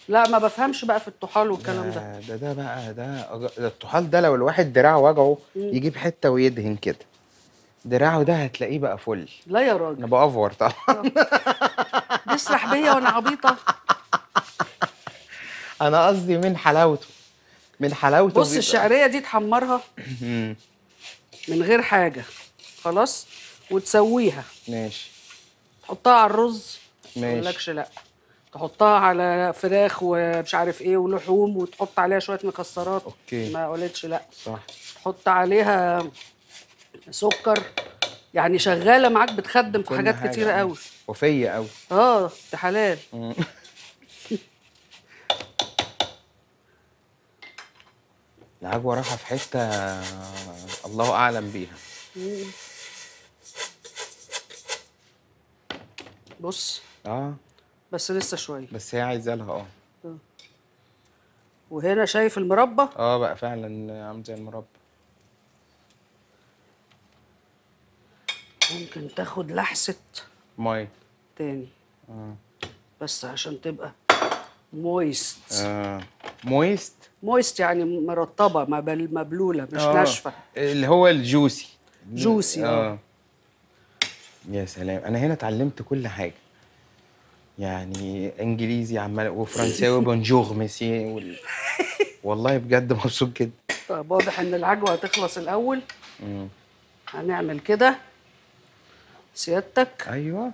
Speaker 1: لا ما بفهمش بقى في الطحال والكلام
Speaker 2: ده ده ده بقى ده, ده الطحال ده لو الواحد دراعه وجعه يجيب حته ويدهن كده دراعه ده هتلاقيه بقى فل لا يا راجل انا بافور طبعا
Speaker 1: بيسرح بيا وانا عبيطه
Speaker 2: انا قصدي من حلاوته من حلاوته بص بيبقى. الشعريه
Speaker 1: دي تحمرها من غير حاجه خلاص وتسويها ماشي تحطها على الرز ماشي مالكش لا تحطها على فراخ ومش عارف ايه ولحوم وتحط عليها شويه مكسرات اوكي ما قلتش لا صح تحط عليها سكر يعني شغاله معاك بتخدم في حاجات كتيره قوي وفيه قوي اه انت حلال
Speaker 2: العجوه رايحه في حته الله اعلم بيها بص اه
Speaker 1: بس لسه شويه
Speaker 2: بس هي عايزه لها اه, آه. وهنا شايف المربى اه بقى فعلا عامل زي المربى
Speaker 1: ممكن تاخد لحسه ميه تاني آه. بس عشان تبقى مويست
Speaker 2: آه. مويست
Speaker 1: مويست يعني مرطبه مبلوله مش آه. ناشفه
Speaker 2: اللي هو الجوسي جوسي آه. اه, يا سلام انا هنا اتعلمت كل حاجه يعني انجليزي عمال وفرنساوي بونجور ميسي وال... والله بجد مبسوط جدا
Speaker 1: طيب واضح ان العجوه هتخلص الاول مم. هنعمل كده سيادتك ايوه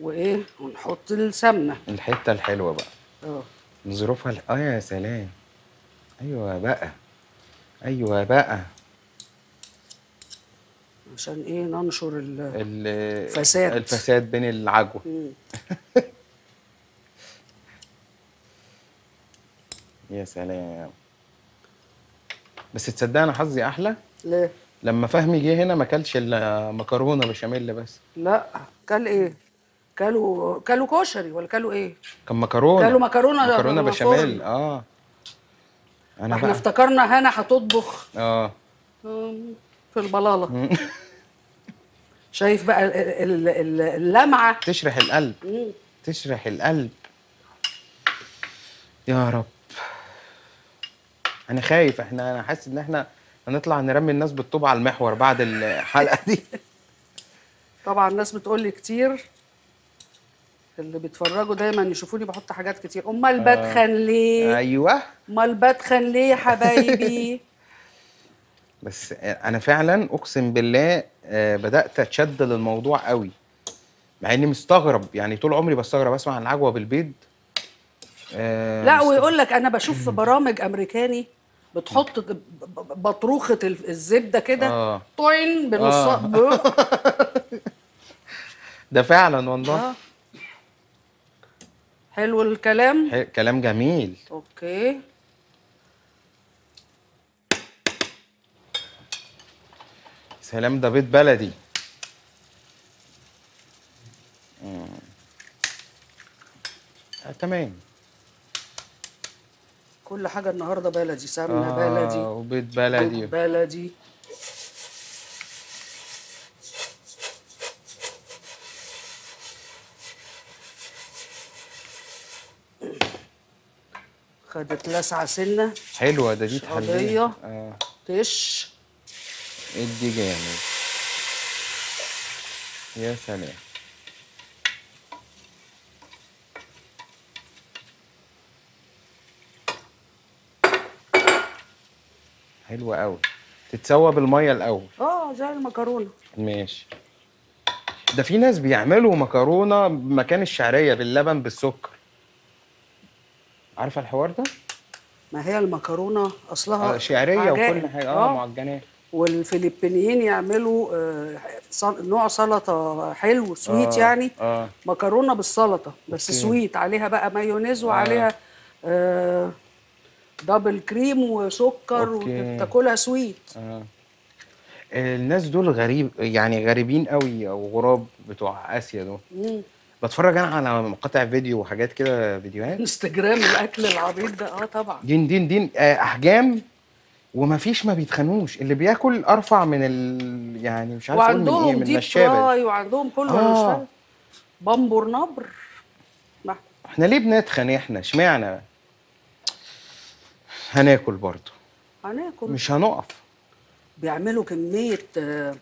Speaker 1: وايه ونحط السمنه
Speaker 2: الحته الحلوه بقى اه نظروفها اه يا سلام ايوه بقى ايوه بقى
Speaker 1: عشان ايه ننشر
Speaker 2: الفساد الفساد بين العجوه يا سلام بس تصدق انا حظي احلى ليه لما فهمي جه هنا ما اكلش الا مكرونه بشاميل بس
Speaker 1: لا كل ايه كلوا كلوا كشري ولا كلوا ايه
Speaker 2: كان مكرونه كلوا مكرونه مكرونه بشاميل اه انا احنا
Speaker 1: افتكرنا هنا هتطبخ اه في البلاله شايف بقى اللمعه تشرح القلب مم. تشرح القلب
Speaker 3: يا رب
Speaker 2: انا خايف احنا انا حاسس ان احنا هنطلع نرمي الناس بالطوب على المحور بعد الحلقه دي
Speaker 1: طبعا الناس بتقول لي كتير اللي بيتفرجوا دايما يشوفوني بحط حاجات كتير امال بتخن آه. ليه ايوه امال بتخن ليه يا حبايبي
Speaker 2: بس انا فعلا اقسم بالله آه، بدات اتشد للموضوع قوي مع اني مستغرب يعني طول عمري بستغرب اسمع عن العجوه بالبيض
Speaker 3: آه، لا ويقول
Speaker 1: لك انا بشوف في برامج امريكاني بتحط بطروخه الزبده كده آه. بنص آه.
Speaker 2: ده فعلا والله آه.
Speaker 1: حلو الكلام
Speaker 2: حلو كلام جميل
Speaker 1: اوكي
Speaker 2: سلام ده بيت بلدي آه، تمام
Speaker 1: كل حاجه النهارده بلدي سمنه آه بلدي وبيت بلدي بلدي خدت لسعه سنه
Speaker 2: حلوه ده دي تحليه آه. تش ادي جامد يا سلام حلوة قوي تتسوى بالميه الاول
Speaker 1: اه زي المكرونه
Speaker 2: ماشي ده في ناس بيعملوا مكرونه مكان الشعريه باللبن بالسكر عارفه الحوار ده ما هي
Speaker 1: المكرونه
Speaker 2: اصلها آه شعريه وكل حاجه آه،, اه
Speaker 1: معجنات والفلبينيين يعملوا آه، نوع سلطه حلو سويت آه يعني آه مكرونه بالسلطه بس سويت عليها بقى مايونيز وعليها آه, آه دبل كريم وسكر وتاكلها سويت
Speaker 2: آه. الناس دول غريب يعني غريبين قوي او غراب بتوع اسيا دول بتفرج انا على مقاطع فيديو وحاجات كده فيديوهات انستجرام
Speaker 1: الاكل العبيط ده اه طبعا
Speaker 2: دين دين دين آه، احجام ومفيش ما بيتخانوش اللي بياكل ارفع من ال يعني مش عارف وعندهم من إيه من ديب فراي
Speaker 1: وعندهم كله آه. بامبر نبر
Speaker 2: احنا ليه بنتخن احنا اشمعنى هناكل برضه
Speaker 1: هناكل مش هنقف بيعملوا كميه آه،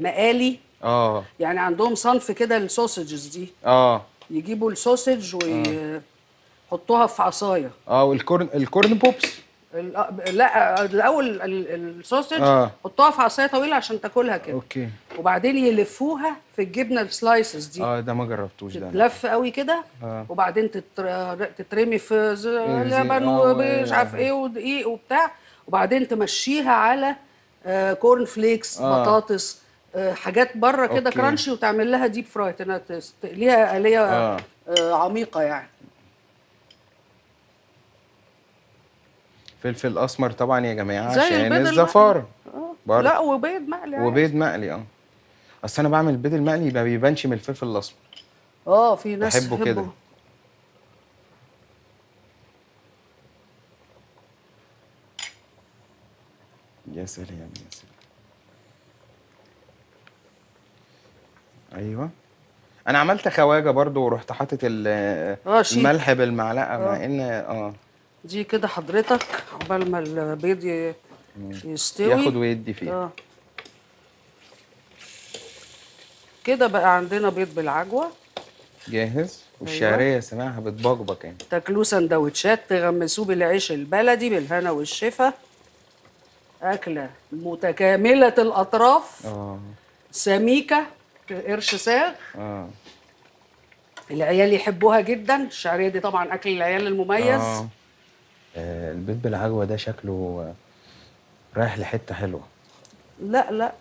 Speaker 1: مقالي اه يعني عندهم صنف كده السوسجز دي اه يجيبوا السوسج ويحطوها آه. في عصايه
Speaker 2: اه والكورن الكورن بوبس
Speaker 1: آه، لا الاول السوسج آه. حطوها في عصايه طويله عشان تاكلها كده اوكي وبعدين يلفوها في الجبنه السلايسز دي
Speaker 2: اه ده ما جربتوش ده
Speaker 1: لف قوي كده آه. وبعدين تتر... تترمي في لبن آه، ومش عارف ايه ودقيق وبتاع وبعدين تمشيها على كورن فليكس آه. بطاطس حاجات بره كده كرانشي وتعمل لها ديب انها تقليها آلية آه عميقه يعني
Speaker 2: فلفل اسمر طبعا يا جماعه عشان الزفاره
Speaker 1: آه، لا وبيض مقلي وبيض
Speaker 2: مقلي اه اصل انا بعمل البيض المقلي ما بيبانش من الفلفل الاسمر اه
Speaker 1: في ناس بحبه كده
Speaker 2: يا سلام يا سلام ايوه انا عملت خواجه برضو ورحت حاطط آه، الملح بالمعلقه مع آه. ان اه
Speaker 1: دي كده حضرتك عقبال ما البيض يستوي ياخد ويدي فيه آه. كده بقى عندنا بيض بالعجوه
Speaker 2: جاهز أيوة. والشعريه أيوة. سماعها بتبقبق يعني
Speaker 1: تاكلوه سندوتشات تغمسوه بالعيش البلدي بالهنا والشفا اكله متكامله الاطراف اه سميكه قرش ساغ اه العيال يحبوها جدا الشعريه دي طبعا اكل العيال المميز آه.
Speaker 2: البيت بالعجوه ده شكله رايح لحته حلوه لا لا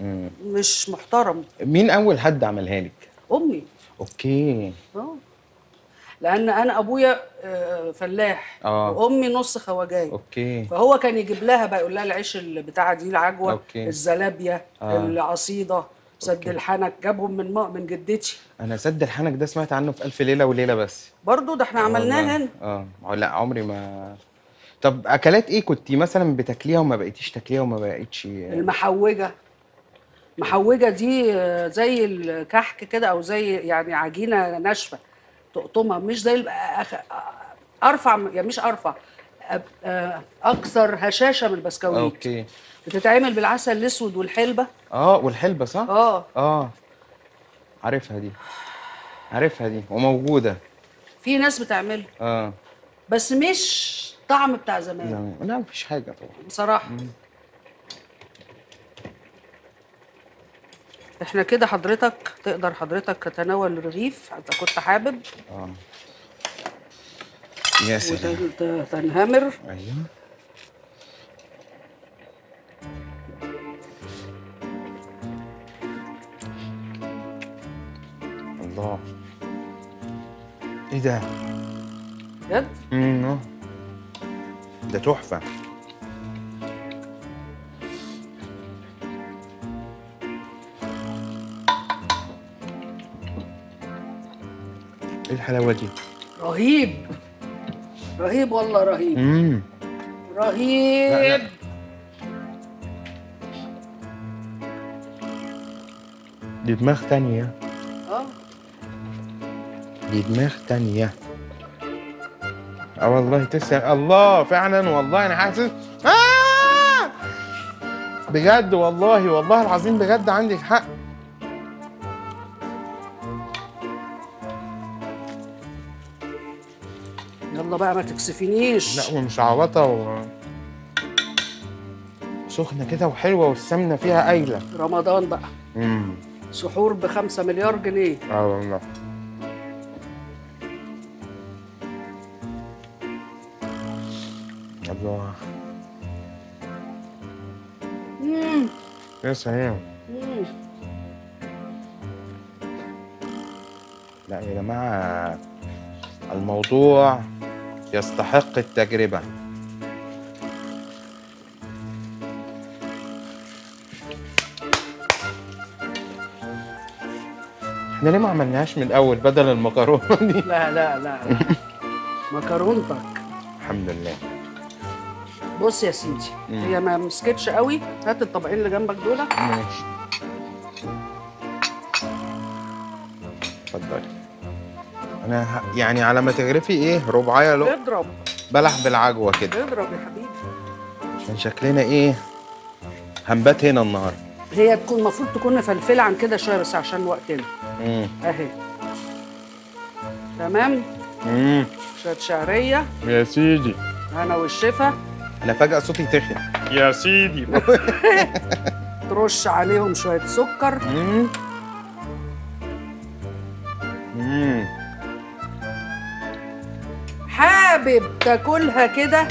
Speaker 2: آه، مش محترم مين اول حد عملها لك امي اوكي
Speaker 1: اه لان انا ابويا آه، فلاح آه. وامي نص خواجاي اوكي فهو كان يجيب لها بقى يقول لها العيش بتاع دي العجوه أوكي. الزلابيه آه. العصيده سد الحنك جابهم من من جدتي
Speaker 2: انا سد الحنك ده سمعت عنه في الف ليله وليله بس
Speaker 1: برضو ده احنا عملناه هنا
Speaker 2: آه. اه لا عمري ما طب اكلات ايه كنتي مثلا بتاكليها وما بقيتيش تاكليها وما بقيتش
Speaker 1: المحوجه محوجه دي آه، زي الكحك كده او زي يعني عجينه ناشفه تقطمها مش زي آه، ارفع يعني مش ارفع اكثر هشاشه من البسكويت اوكي بتتعمل بالعسل الاسود والحلبه
Speaker 2: اه والحلبه صح اه اه عارفها دي عارفها دي وموجوده
Speaker 1: في ناس بتعملها اه بس مش طعم بتاع زمان
Speaker 2: زمان لا مفيش حاجه طبعا بصراحه مم.
Speaker 1: احنا كده حضرتك تقدر حضرتك تتناول الرغيف انت كنت حابب
Speaker 2: اه يا سلام
Speaker 1: وتنهمر
Speaker 2: ايوه الله ايه ده؟ بجد؟ امم ده تحفه ايه الحلاوه دي؟
Speaker 1: رهيب رهيب والله رهيب امم رهيب لا لا.
Speaker 2: دي دماغ تانية بدماغ تانية اه والله تسلم الله فعلا والله انا حاسس آه! بجد والله والله العظيم بجد عندك حق يلا بقى ما تكسفينيش لا ومش عوطه و... سخنه كده وحلوه والسمنه فيها قايله
Speaker 1: رمضان بقى امم سحور بخمسة مليار جنيه
Speaker 3: اه والله
Speaker 2: الله يا سلام لا يا جماعة الموضوع يستحق التجربة احنا ليه ما عملناهاش من الأول بدل المكرونة دي؟
Speaker 1: لا لا لا, لا. مكرونتك الحمد لله بص يا سيدي هي ما مسكتش قوي هات الطبقين اللي جنبك دول
Speaker 2: ماشي اتفضلي انا يعني على ما تغرفي ايه ربعايه لو اضرب بلح بالعجوه كده
Speaker 3: اضرب
Speaker 1: يا حبيبي
Speaker 2: عشان شكلنا ايه هنبات هنا النهارده
Speaker 1: هي تكون المفروض تكون مفلفله عن كده شويه بس عشان وقتنا
Speaker 2: اهي تمام امم
Speaker 1: شويه شعريه
Speaker 2: يا سيدي
Speaker 1: هنا والشفه
Speaker 2: انا فجأة صوتي تخن يا سيدي
Speaker 1: ترش عليهم شوية سكر حابب تاكلها كده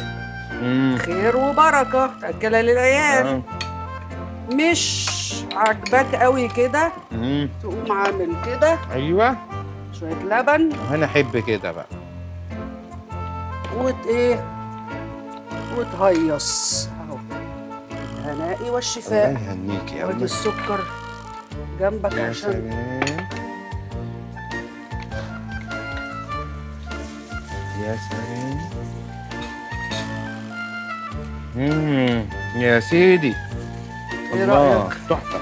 Speaker 1: خير وبركة تأكلها للعيال آه. مش عاجباك قوي كده تقوم عامل كده ايوه شوية لبن
Speaker 2: انا احب كده بقى
Speaker 1: وت ايه وتهيص الهناء والشفاء الله يا ودي السكر جنبك يا عشان
Speaker 3: سلام يا سلام
Speaker 2: يا سيدي ايه رايك؟ تحفه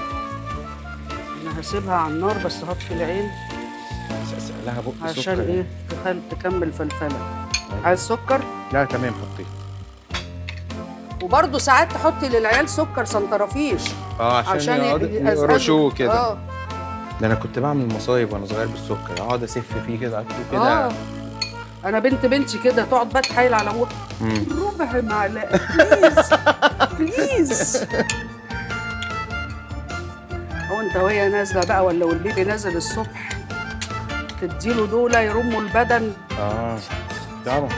Speaker 1: انا هسيبها على النار بس هطفي العين
Speaker 2: اسالها بق عشان سكر عشان ايه
Speaker 1: تكمل فلفله
Speaker 2: عايز سكر؟ لا تمام حطيه
Speaker 1: وبرضه ساعات تحطي للعيال سكر سنترفيش
Speaker 2: اه عشان, يقرشوه كده اه ده انا كنت بعمل مصايب وانا صغير بالسكر اقعد اسف فيه كده
Speaker 3: اكله كده آه.
Speaker 1: انا بنت بنتي كده تقعد بقى تحايل على ابوها ربع معلقه بليز بليز هو انت وهي نازله بقى ولا والبيبي نازل الصبح تديله دول يرموا البدن
Speaker 2: اه طبعا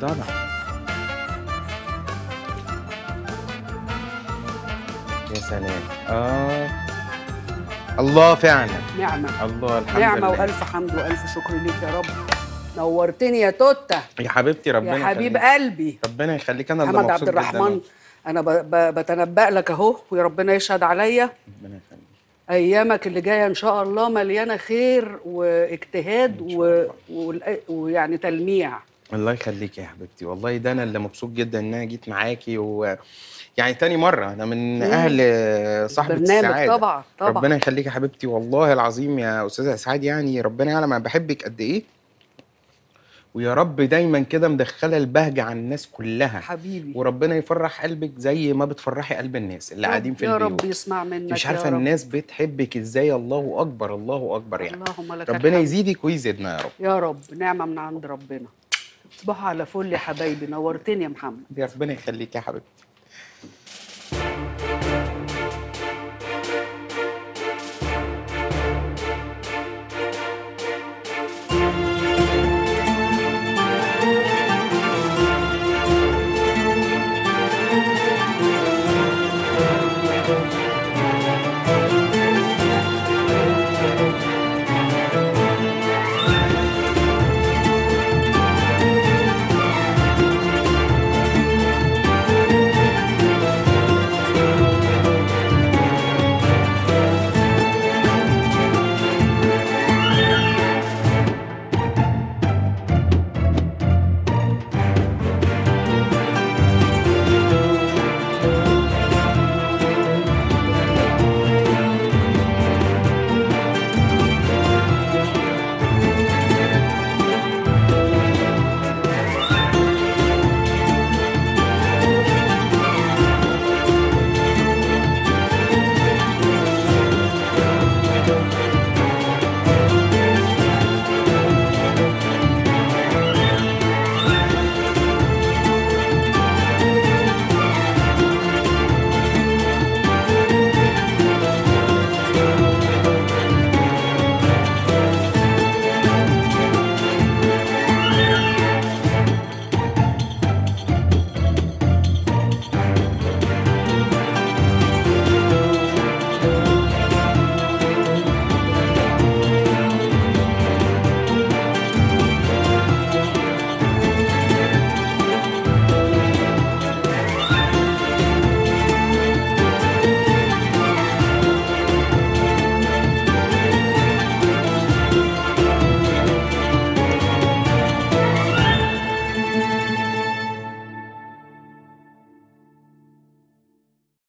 Speaker 2: طبعا سلام اه الله فعلا نعمة الله الحمد نعمة لله نعمة وألف
Speaker 1: حمد وألف شكر ليك يا رب نورتني يا توتة
Speaker 2: يا حبيبتي ربنا يا حبيب خليك. قلبي ربنا يخليك أنا اللي محمد عبد الرحمن
Speaker 1: أنا بتنبأ لك أهو ويا ربنا يشهد عليا ربنا يخليك ايامك اللي جايه ان شاء الله مليانه خير واجتهاد و... و... ويعني تلميع
Speaker 2: الله يخليك يا حبيبتي والله ده انا اللي مبسوط جدا ان انا جيت معاكي و يعني تاني مره انا من اهل صاحبه السعاده طبعا طبعا ربنا يخليك يا حبيبتي والله العظيم يا استاذه اسعاد يعني ربنا يعلم انا بحبك قد ايه ويا رب دايما كده مدخله البهجه عن الناس كلها حبيبي وربنا يفرح قلبك زي ما بتفرحي قلب الناس اللي قاعدين في البيت يا رب
Speaker 1: يسمع منك مش عارفه الناس
Speaker 2: بتحبك ازاي الله اكبر الله اكبر يعني
Speaker 1: اللهم لك ربنا الحمد.
Speaker 2: يزيدك ويزيدنا يا رب
Speaker 1: يا رب نعمه من عند ربنا تصبحوا على فل يا حبايبي نورتني يا محمد
Speaker 2: ربنا يخليك يا حبيبتي